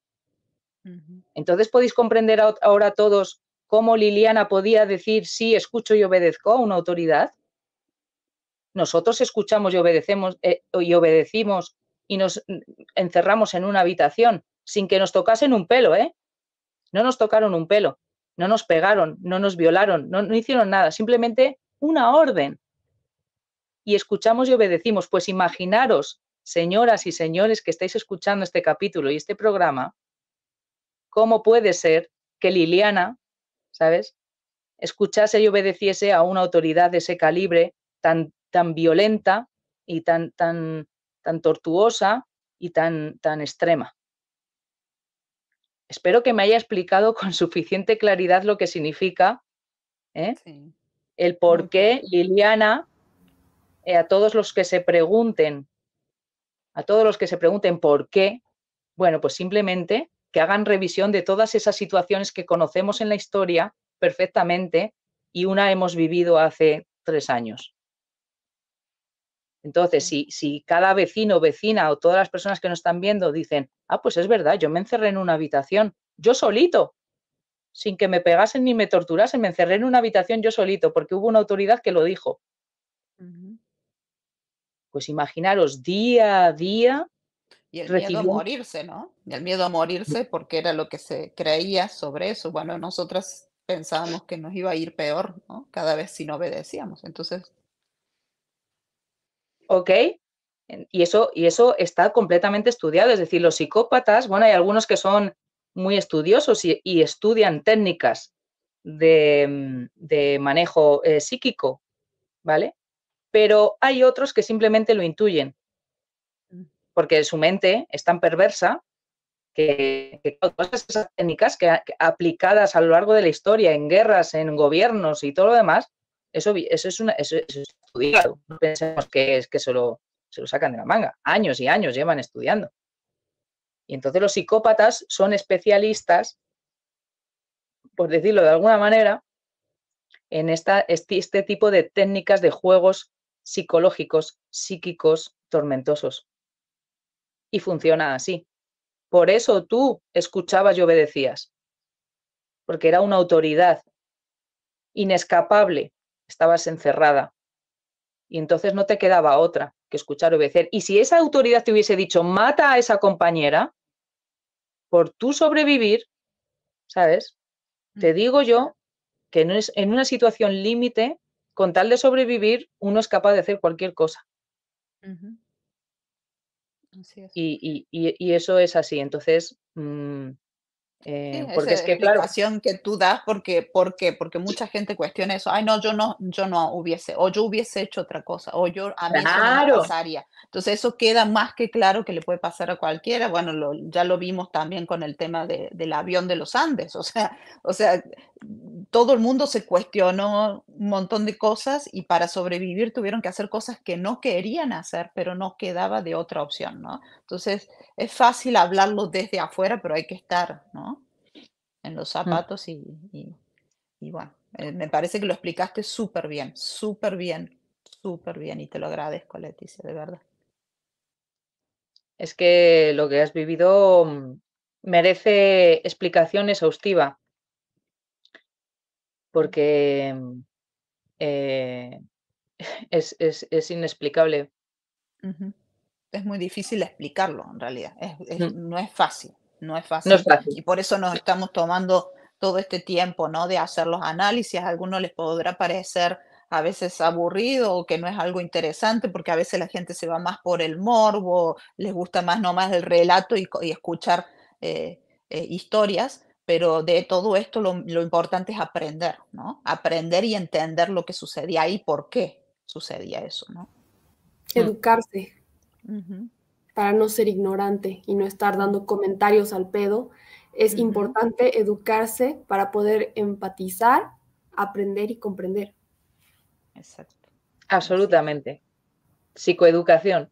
Entonces podéis comprender ahora todos cómo Liliana podía decir sí, escucho y obedezco a una autoridad. Nosotros escuchamos y obedecemos eh, y obedecimos y nos mm, encerramos en una habitación sin que nos tocasen un pelo, ¿eh? No nos tocaron un pelo, no nos pegaron, no nos violaron, no, no hicieron nada, simplemente una orden. Y escuchamos y obedecimos. Pues imaginaros, señoras y señores que estáis escuchando este capítulo y este programa, ¿Cómo puede ser que Liliana, ¿sabes?, escuchase y obedeciese a una autoridad de ese calibre tan, tan violenta y tan, tan, tan tortuosa y tan, tan extrema. Espero que me haya explicado con (laughs) suficiente claridad lo que significa ¿eh? el por qué Liliana, eh, a todos los que se pregunten, a todos los que se pregunten por qué, bueno, pues simplemente que hagan revisión de todas esas situaciones que conocemos en la historia perfectamente y una hemos vivido hace tres años. Entonces, si, si cada vecino, vecina o todas las personas que nos están viendo dicen, ah, pues es verdad, yo me encerré en una habitación, yo solito, sin que me pegasen ni me torturasen, me encerré en una habitación yo solito, porque hubo una autoridad que lo dijo. Pues imaginaros día a día y el miedo a morirse, ¿no? Y el miedo a morirse porque era lo que se creía sobre eso. Bueno, nosotras pensábamos que nos iba a ir peor, ¿no? Cada vez si no obedecíamos. Entonces. Ok. Y eso, y eso está completamente estudiado. Es decir, los psicópatas, bueno, hay algunos que son muy estudiosos y, estudian técnicas de, mm, de manejo eh, psíquico, ¿vale? Pero hay otros que simplemente lo intuyen porque su mente es tan perversa que, todas esas técnicas que, aplicadas a lo largo de la historia, en guerras, en gobiernos y todo lo demás, eso, eso es, una, eso, es estudiado. No pensemos que se lo, sacan de la manga. Años y años llevan estudiando. Y entonces los psicópatas son especialistas, por decirlo de alguna manera, en esta, este, este tipo de técnicas de juegos psicológicos, psíquicos, tormentosos y funciona así. Por eso tú escuchabas y obedecías, porque era una autoridad inescapable, estabas encerrada y entonces no te quedaba otra que escuchar, y obedecer. Y si esa autoridad te hubiese dicho, mata a esa compañera, por tu sobrevivir, ¿sabes? Te mm. digo yo que en una situación límite, con tal de sobrevivir, uno es capaz de hacer cualquier cosa. Y, y, y, y, eso es así. Entonces, mm, eh, porque es que, claro. que tú das, porque, porque, porque mucha gente cuestiona eso. Ay, no, yo no, yo no hubiese, o yo hubiese hecho otra cosa, o yo a mí Entonces, eso queda más que claro que le puede pasar a cualquiera. Bueno, ya lo vimos también con el tema del avión de los Andes. (laughs) O sea, o sea, todo el mundo se cuestionó un montón de cosas y para sobrevivir tuvieron que hacer cosas que no querían hacer, pero no quedaba de otra opción, ¿no? Entonces, es fácil hablarlo desde afuera, pero hay que estar, ¿no? en los mm. zapatos y, y, bueno, eh, me parece que lo explicaste súper bien, súper bien, súper bien y te lo agradezco, Leticia, de verdad. Es que lo que has vivido mm, merece explicación exhaustiva, porque mm, eh, (laughs) es, inexplicable. Es muy difícil explicarlo en realidad, no es fácil no es fácil. Y por eso nos estamos tomando todo este tiempo, ¿no? De hacer los análisis. A algunos les podrá parecer a veces aburrido o que no es algo interesante, porque a veces la gente se va más por el morbo, les gusta más nomás el relato y, escuchar eh, eh, historias, pero de todo esto lo, lo, importante es aprender, ¿no? Aprender y entender lo que sucedía y por qué sucedía eso, ¿no? Educarse para no ser ignorante y no estar dando comentarios al pedo. Es importante educarse para poder empatizar, aprender y comprender. Exacto. Absolutamente. Psicoeducación.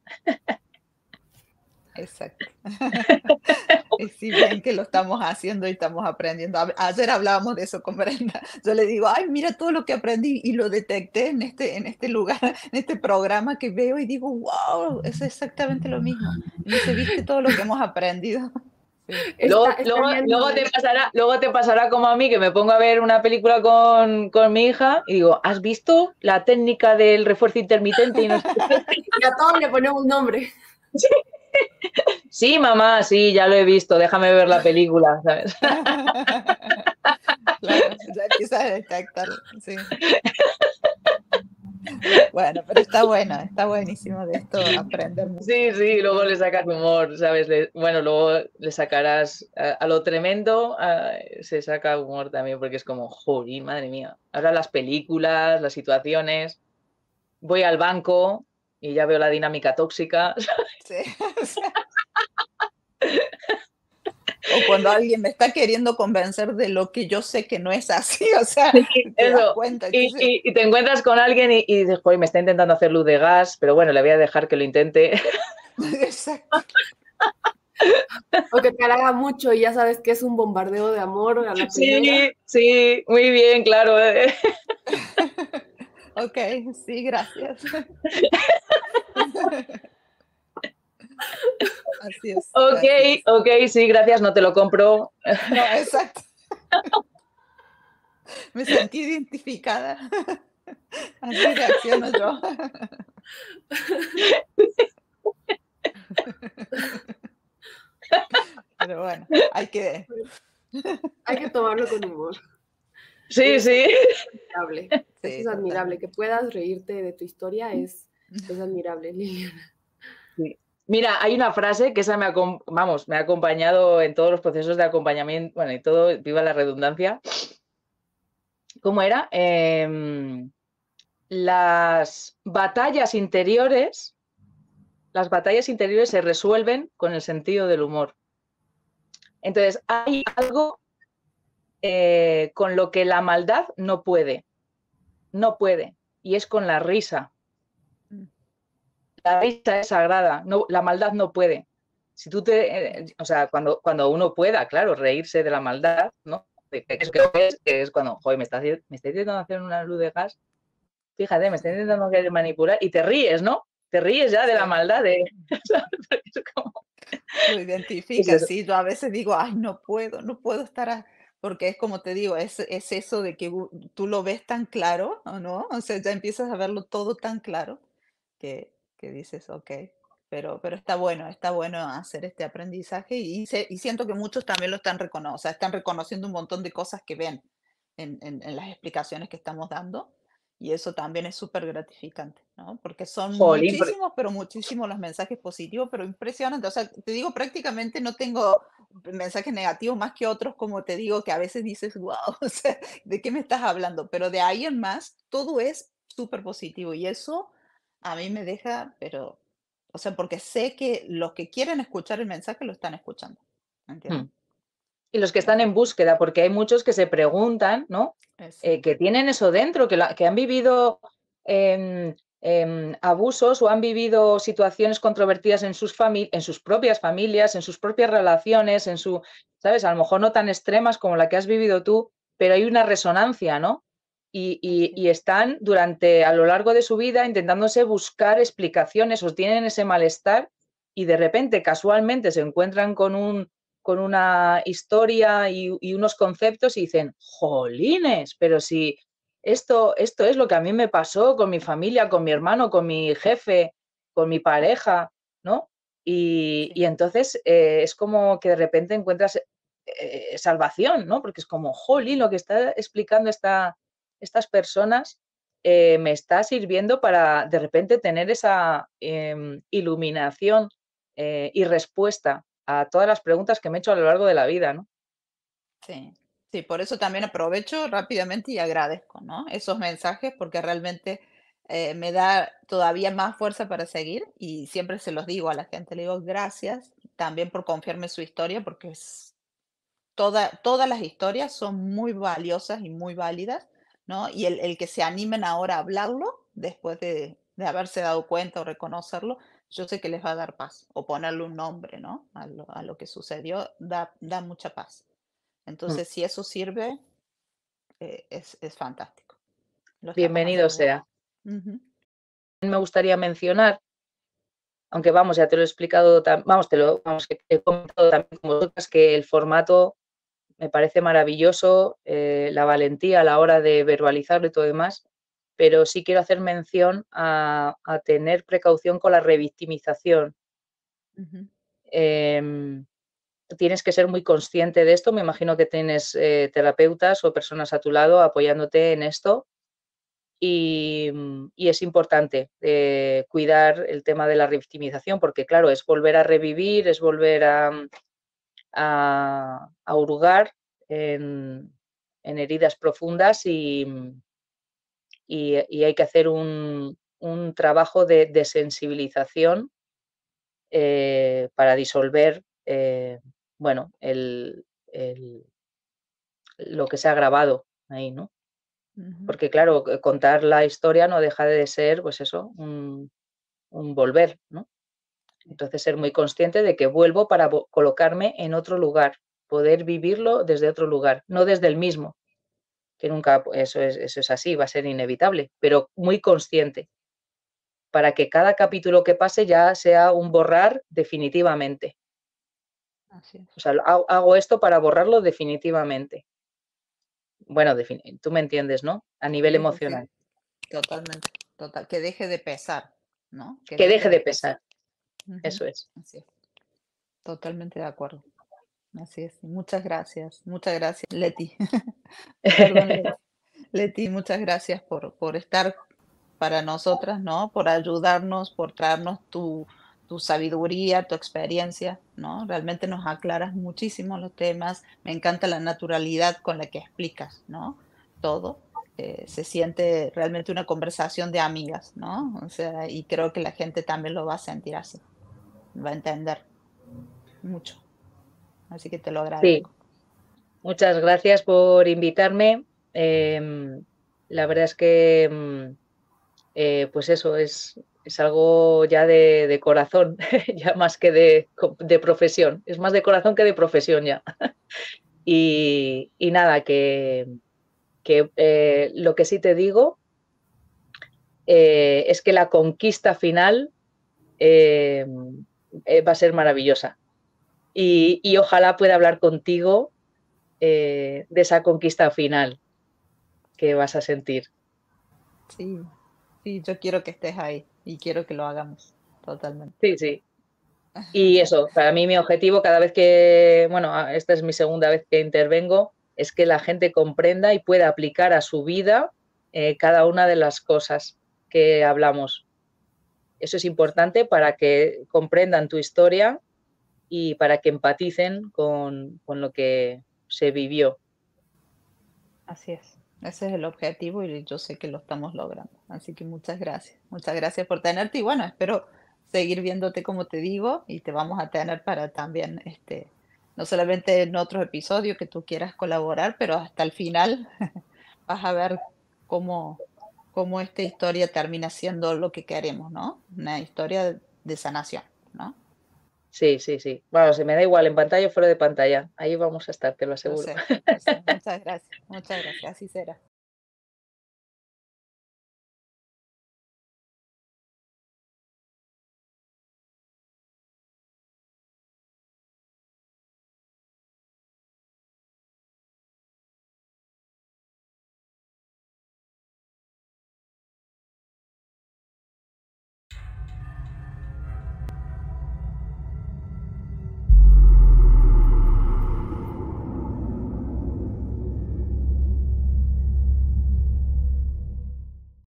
Exacto. (laughs) (laughs) Sí, bien que lo estamos haciendo y estamos aprendiendo. Ayer hablábamos de eso con Brenda. (laughs) Yo le digo, ay, mira todo lo que aprendí y lo detecté en este, en este lugar, (laughs) en este programa que veo y digo, wow, es exactamente lo mismo. Y dice, viste todo lo que hemos aprendido. Luego, luego, te pasará, luego te pasará como a mí, que me pongo a ver una película con, con mi hija y digo, ¿has visto la técnica del refuerzo intermitente? Y, y a todos le ponemos un nombre. Sí. Sí, mamá, sí, ya lo he visto, déjame ver la película, ¿sabes? (laughs) Bueno, pero está bueno, está buenísimo de esto aprender. Sí, sí, luego le sacas humor, ¿sabes? bueno, luego le sacarás a, lo tremendo, se saca humor también porque es como, joder, madre mía. Ahora las películas, las situaciones, voy al banco y ya veo la dinámica tóxica. (laughs) (laughs) o cuando alguien me está queriendo convencer de lo que yo sé que no es así, o sea, y, te encuentras con alguien y, dices, me está intentando hacer luz de gas, pero bueno, le voy a dejar que lo intente. (laughs) Exacto. o que te halaga mucho y ya sabes que es un bombardeo de amor. sí, sí, muy bien, claro. Eh. (laughs) ok, sí, gracias. Así es. Ok, ok, sí, gracias, no te lo compro. No, exacto. Me sentí identificada. Así reacciono yo. Pero bueno, hay que. Hay que tomarlo con humor. Sí, sí. Es admirable. Sí, es admirable. Que puedas reírte de tu historia es, es admirable, Liliana. Sí. Mira, hay una frase que esa me ha, vamos, me ha acompañado en todos los procesos de acompañamiento, bueno, y todo, viva la redundancia. ¿Cómo era? Em, las batallas interiores, las batallas interiores se resuelven con el sentido del humor. Entonces, hay algo eh, con lo que la maldad no puede, no puede, y es con la risa la vista es sagrada, no, la maldad no puede. Si tú te, eh, o sea, cuando, cuando uno pueda, claro, reírse de la maldad, ¿no? Que es, que es cuando, joder, me está, me está intentando hacer una luz de gas, fíjate, me está intentando manipular y te ríes, ¿no? Te ríes ya de la maldad de... (laughs) Lo identificas, sí, yo a veces digo, ay, no puedo, no puedo estar... porque es como te digo, es, es, eso de que tú lo ves tan claro, ¿o ¿no? O sea, ya empiezas a verlo todo tan claro que que dices, ok, pero, pero está bueno, está bueno hacer este aprendizaje y, y siento que muchos también lo están reconociendo, o sea, están reconociendo un montón de cosas que ven en, en, las explicaciones que estamos dando y eso también es súper gratificante, ¿no? Porque son muchísimos, pero muchísimos los mensajes positivos, pero impresionante. O sea, te digo, prácticamente no tengo mensajes negativos más que otros, como te digo, que a veces dices, wow, (laughs) o sea, ¿de qué me estás hablando? Pero de ahí en más, todo es súper positivo y eso a mí me deja, pero, o sea, porque sé que los que quieren escuchar el mensaje lo están escuchando. ¿entiendes? Mm. Y los que están en búsqueda, porque hay muchos que se preguntan, ¿no? Eh, que tienen eso dentro, que, que han vivido em, em, abusos o han vivido situaciones controvertidas en sus, en sus propias familias, en sus propias relaciones, en su, ¿sabes? A lo mejor no tan extremas como la que has vivido tú, pero hay una resonancia, ¿no? y, están durante a lo largo de su vida intentándose buscar explicaciones o tienen ese malestar y de repente casualmente se encuentran con, un, con una historia y, unos conceptos y dicen, jolines, pero si esto, esto es lo que a mí me pasó con mi familia, con mi hermano, con mi jefe, con mi pareja, ¿no? Y, entonces eh, es como que de repente encuentras eh, salvación, ¿no? Porque es como, jolín, lo que está explicando esta, estas personas eh, me está sirviendo para de repente tener esa em, iluminación eh, y respuesta a todas las preguntas que me he hecho a lo largo de la vida, ¿no? Sí, sí, por eso también aprovecho rápidamente y agradezco, Esos mensajes porque realmente eh, me da todavía más fuerza para seguir y siempre se los digo a la gente, le digo gracias también por confiarme su historia porque es toda, todas las historias son muy valiosas y muy válidas y el, que se animen ahora a hablarlo, después de, haberse dado cuenta o reconocerlo, yo sé que les va a dar paz. O ponerle un nombre, ¿no? A lo, que sucedió, da, mucha paz. Mm. Entonces, si eso sirve, eh, es, fantástico. Bienvenido sea. Me gustaría mencionar, aunque vamos, ya te lo he explicado, vamos, te lo vamos, he comentado también con vosotras, que el formato me parece maravilloso eh, la valentía a la hora de verbalizarlo y todo demás, pero sí quiero hacer mención a, tener precaución con la revictimización. Em, tienes que ser muy consciente de esto. Me imagino que tienes eh, terapeutas o personas a tu lado apoyándote en esto. y es importante eh, cuidar el tema de la revictimización, porque claro, es volver a revivir, es volver a, a, hurgar en, heridas profundas y, y, hay que hacer un, trabajo de, sensibilización eh, para disolver eh, bueno, lo que se ha grabado ahí, ¿no? Porque claro, contar la historia no deja de ser, pues eso, un, un volver, ¿no? Entonces, ser muy consciente de que vuelvo para colocarme en otro lugar, poder vivirlo desde otro lugar, no desde el mismo, que nunca pues, eso es, eso es así, va a ser inevitable, pero muy consciente, para que cada capítulo que pase ya sea un borrar definitivamente. O sea, hago esto para borrarlo definitivamente. Bueno, tú me entiendes, ¿no? A nivel emocional. Totalmente, total. Que deje de pesar, ¿no? Que, deje, de pesar. Eso es. Así Totalmente de acuerdo. Así es. Muchas gracias. Muchas gracias, Leti. (laughs) (laughs) Leti, muchas gracias por, por estar para nosotras, ¿no? Por ayudarnos, por traernos tu, sabiduría, tu experiencia, ¿no? Realmente nos aclaras muchísimo los temas. Me encanta la naturalidad con la que explicas, ¿no? Todo. Eh, se siente realmente una conversación de amigas, ¿no? O sea, y creo que la gente también lo va a sentir así va a entender mucho. Así que te lo agradezco. Muchas gracias por invitarme. Em, la verdad es que, em, eh, pues eso, es, es algo ya de, corazón, (laughs) ya más que de, profesión. Es más de corazón que de profesión ya. (laughs) y, nada, que, que eh, lo que sí te digo eh, es que la conquista final em, eh, va a ser maravillosa. Y, ojalá pueda hablar contigo eh, de esa conquista final que vas a sentir. Sí, sí, yo quiero que estés ahí y quiero que lo hagamos totalmente. Sí, sí. Y eso, para mí mi objetivo cada vez que, bueno, ah, esta es mi segunda vez que intervengo, es que la gente comprenda y pueda aplicar a su vida eh, cada una de las cosas que hablamos. Eso es importante para que comprendan tu historia y para que empaticen con, con lo que se vivió. Así es. Ese es el objetivo y yo sé que lo estamos logrando. Así que muchas gracias. Muchas gracias por tenerte y bueno, espero seguir viéndote como te digo y te vamos a tener para también, este, no solamente en otros episodios que tú quieras colaborar, pero hasta el final (laughs) vas a ver cómo, cómo esta historia termina siendo lo que queremos, ¿no? Una historia de sanación, ¿no? Sí, sí, sí. Bueno, se me da igual, en pantalla o fuera de pantalla. Ahí vamos a estar, te lo aseguro. (laughs) Muchas gracias, muchas gracias, así será.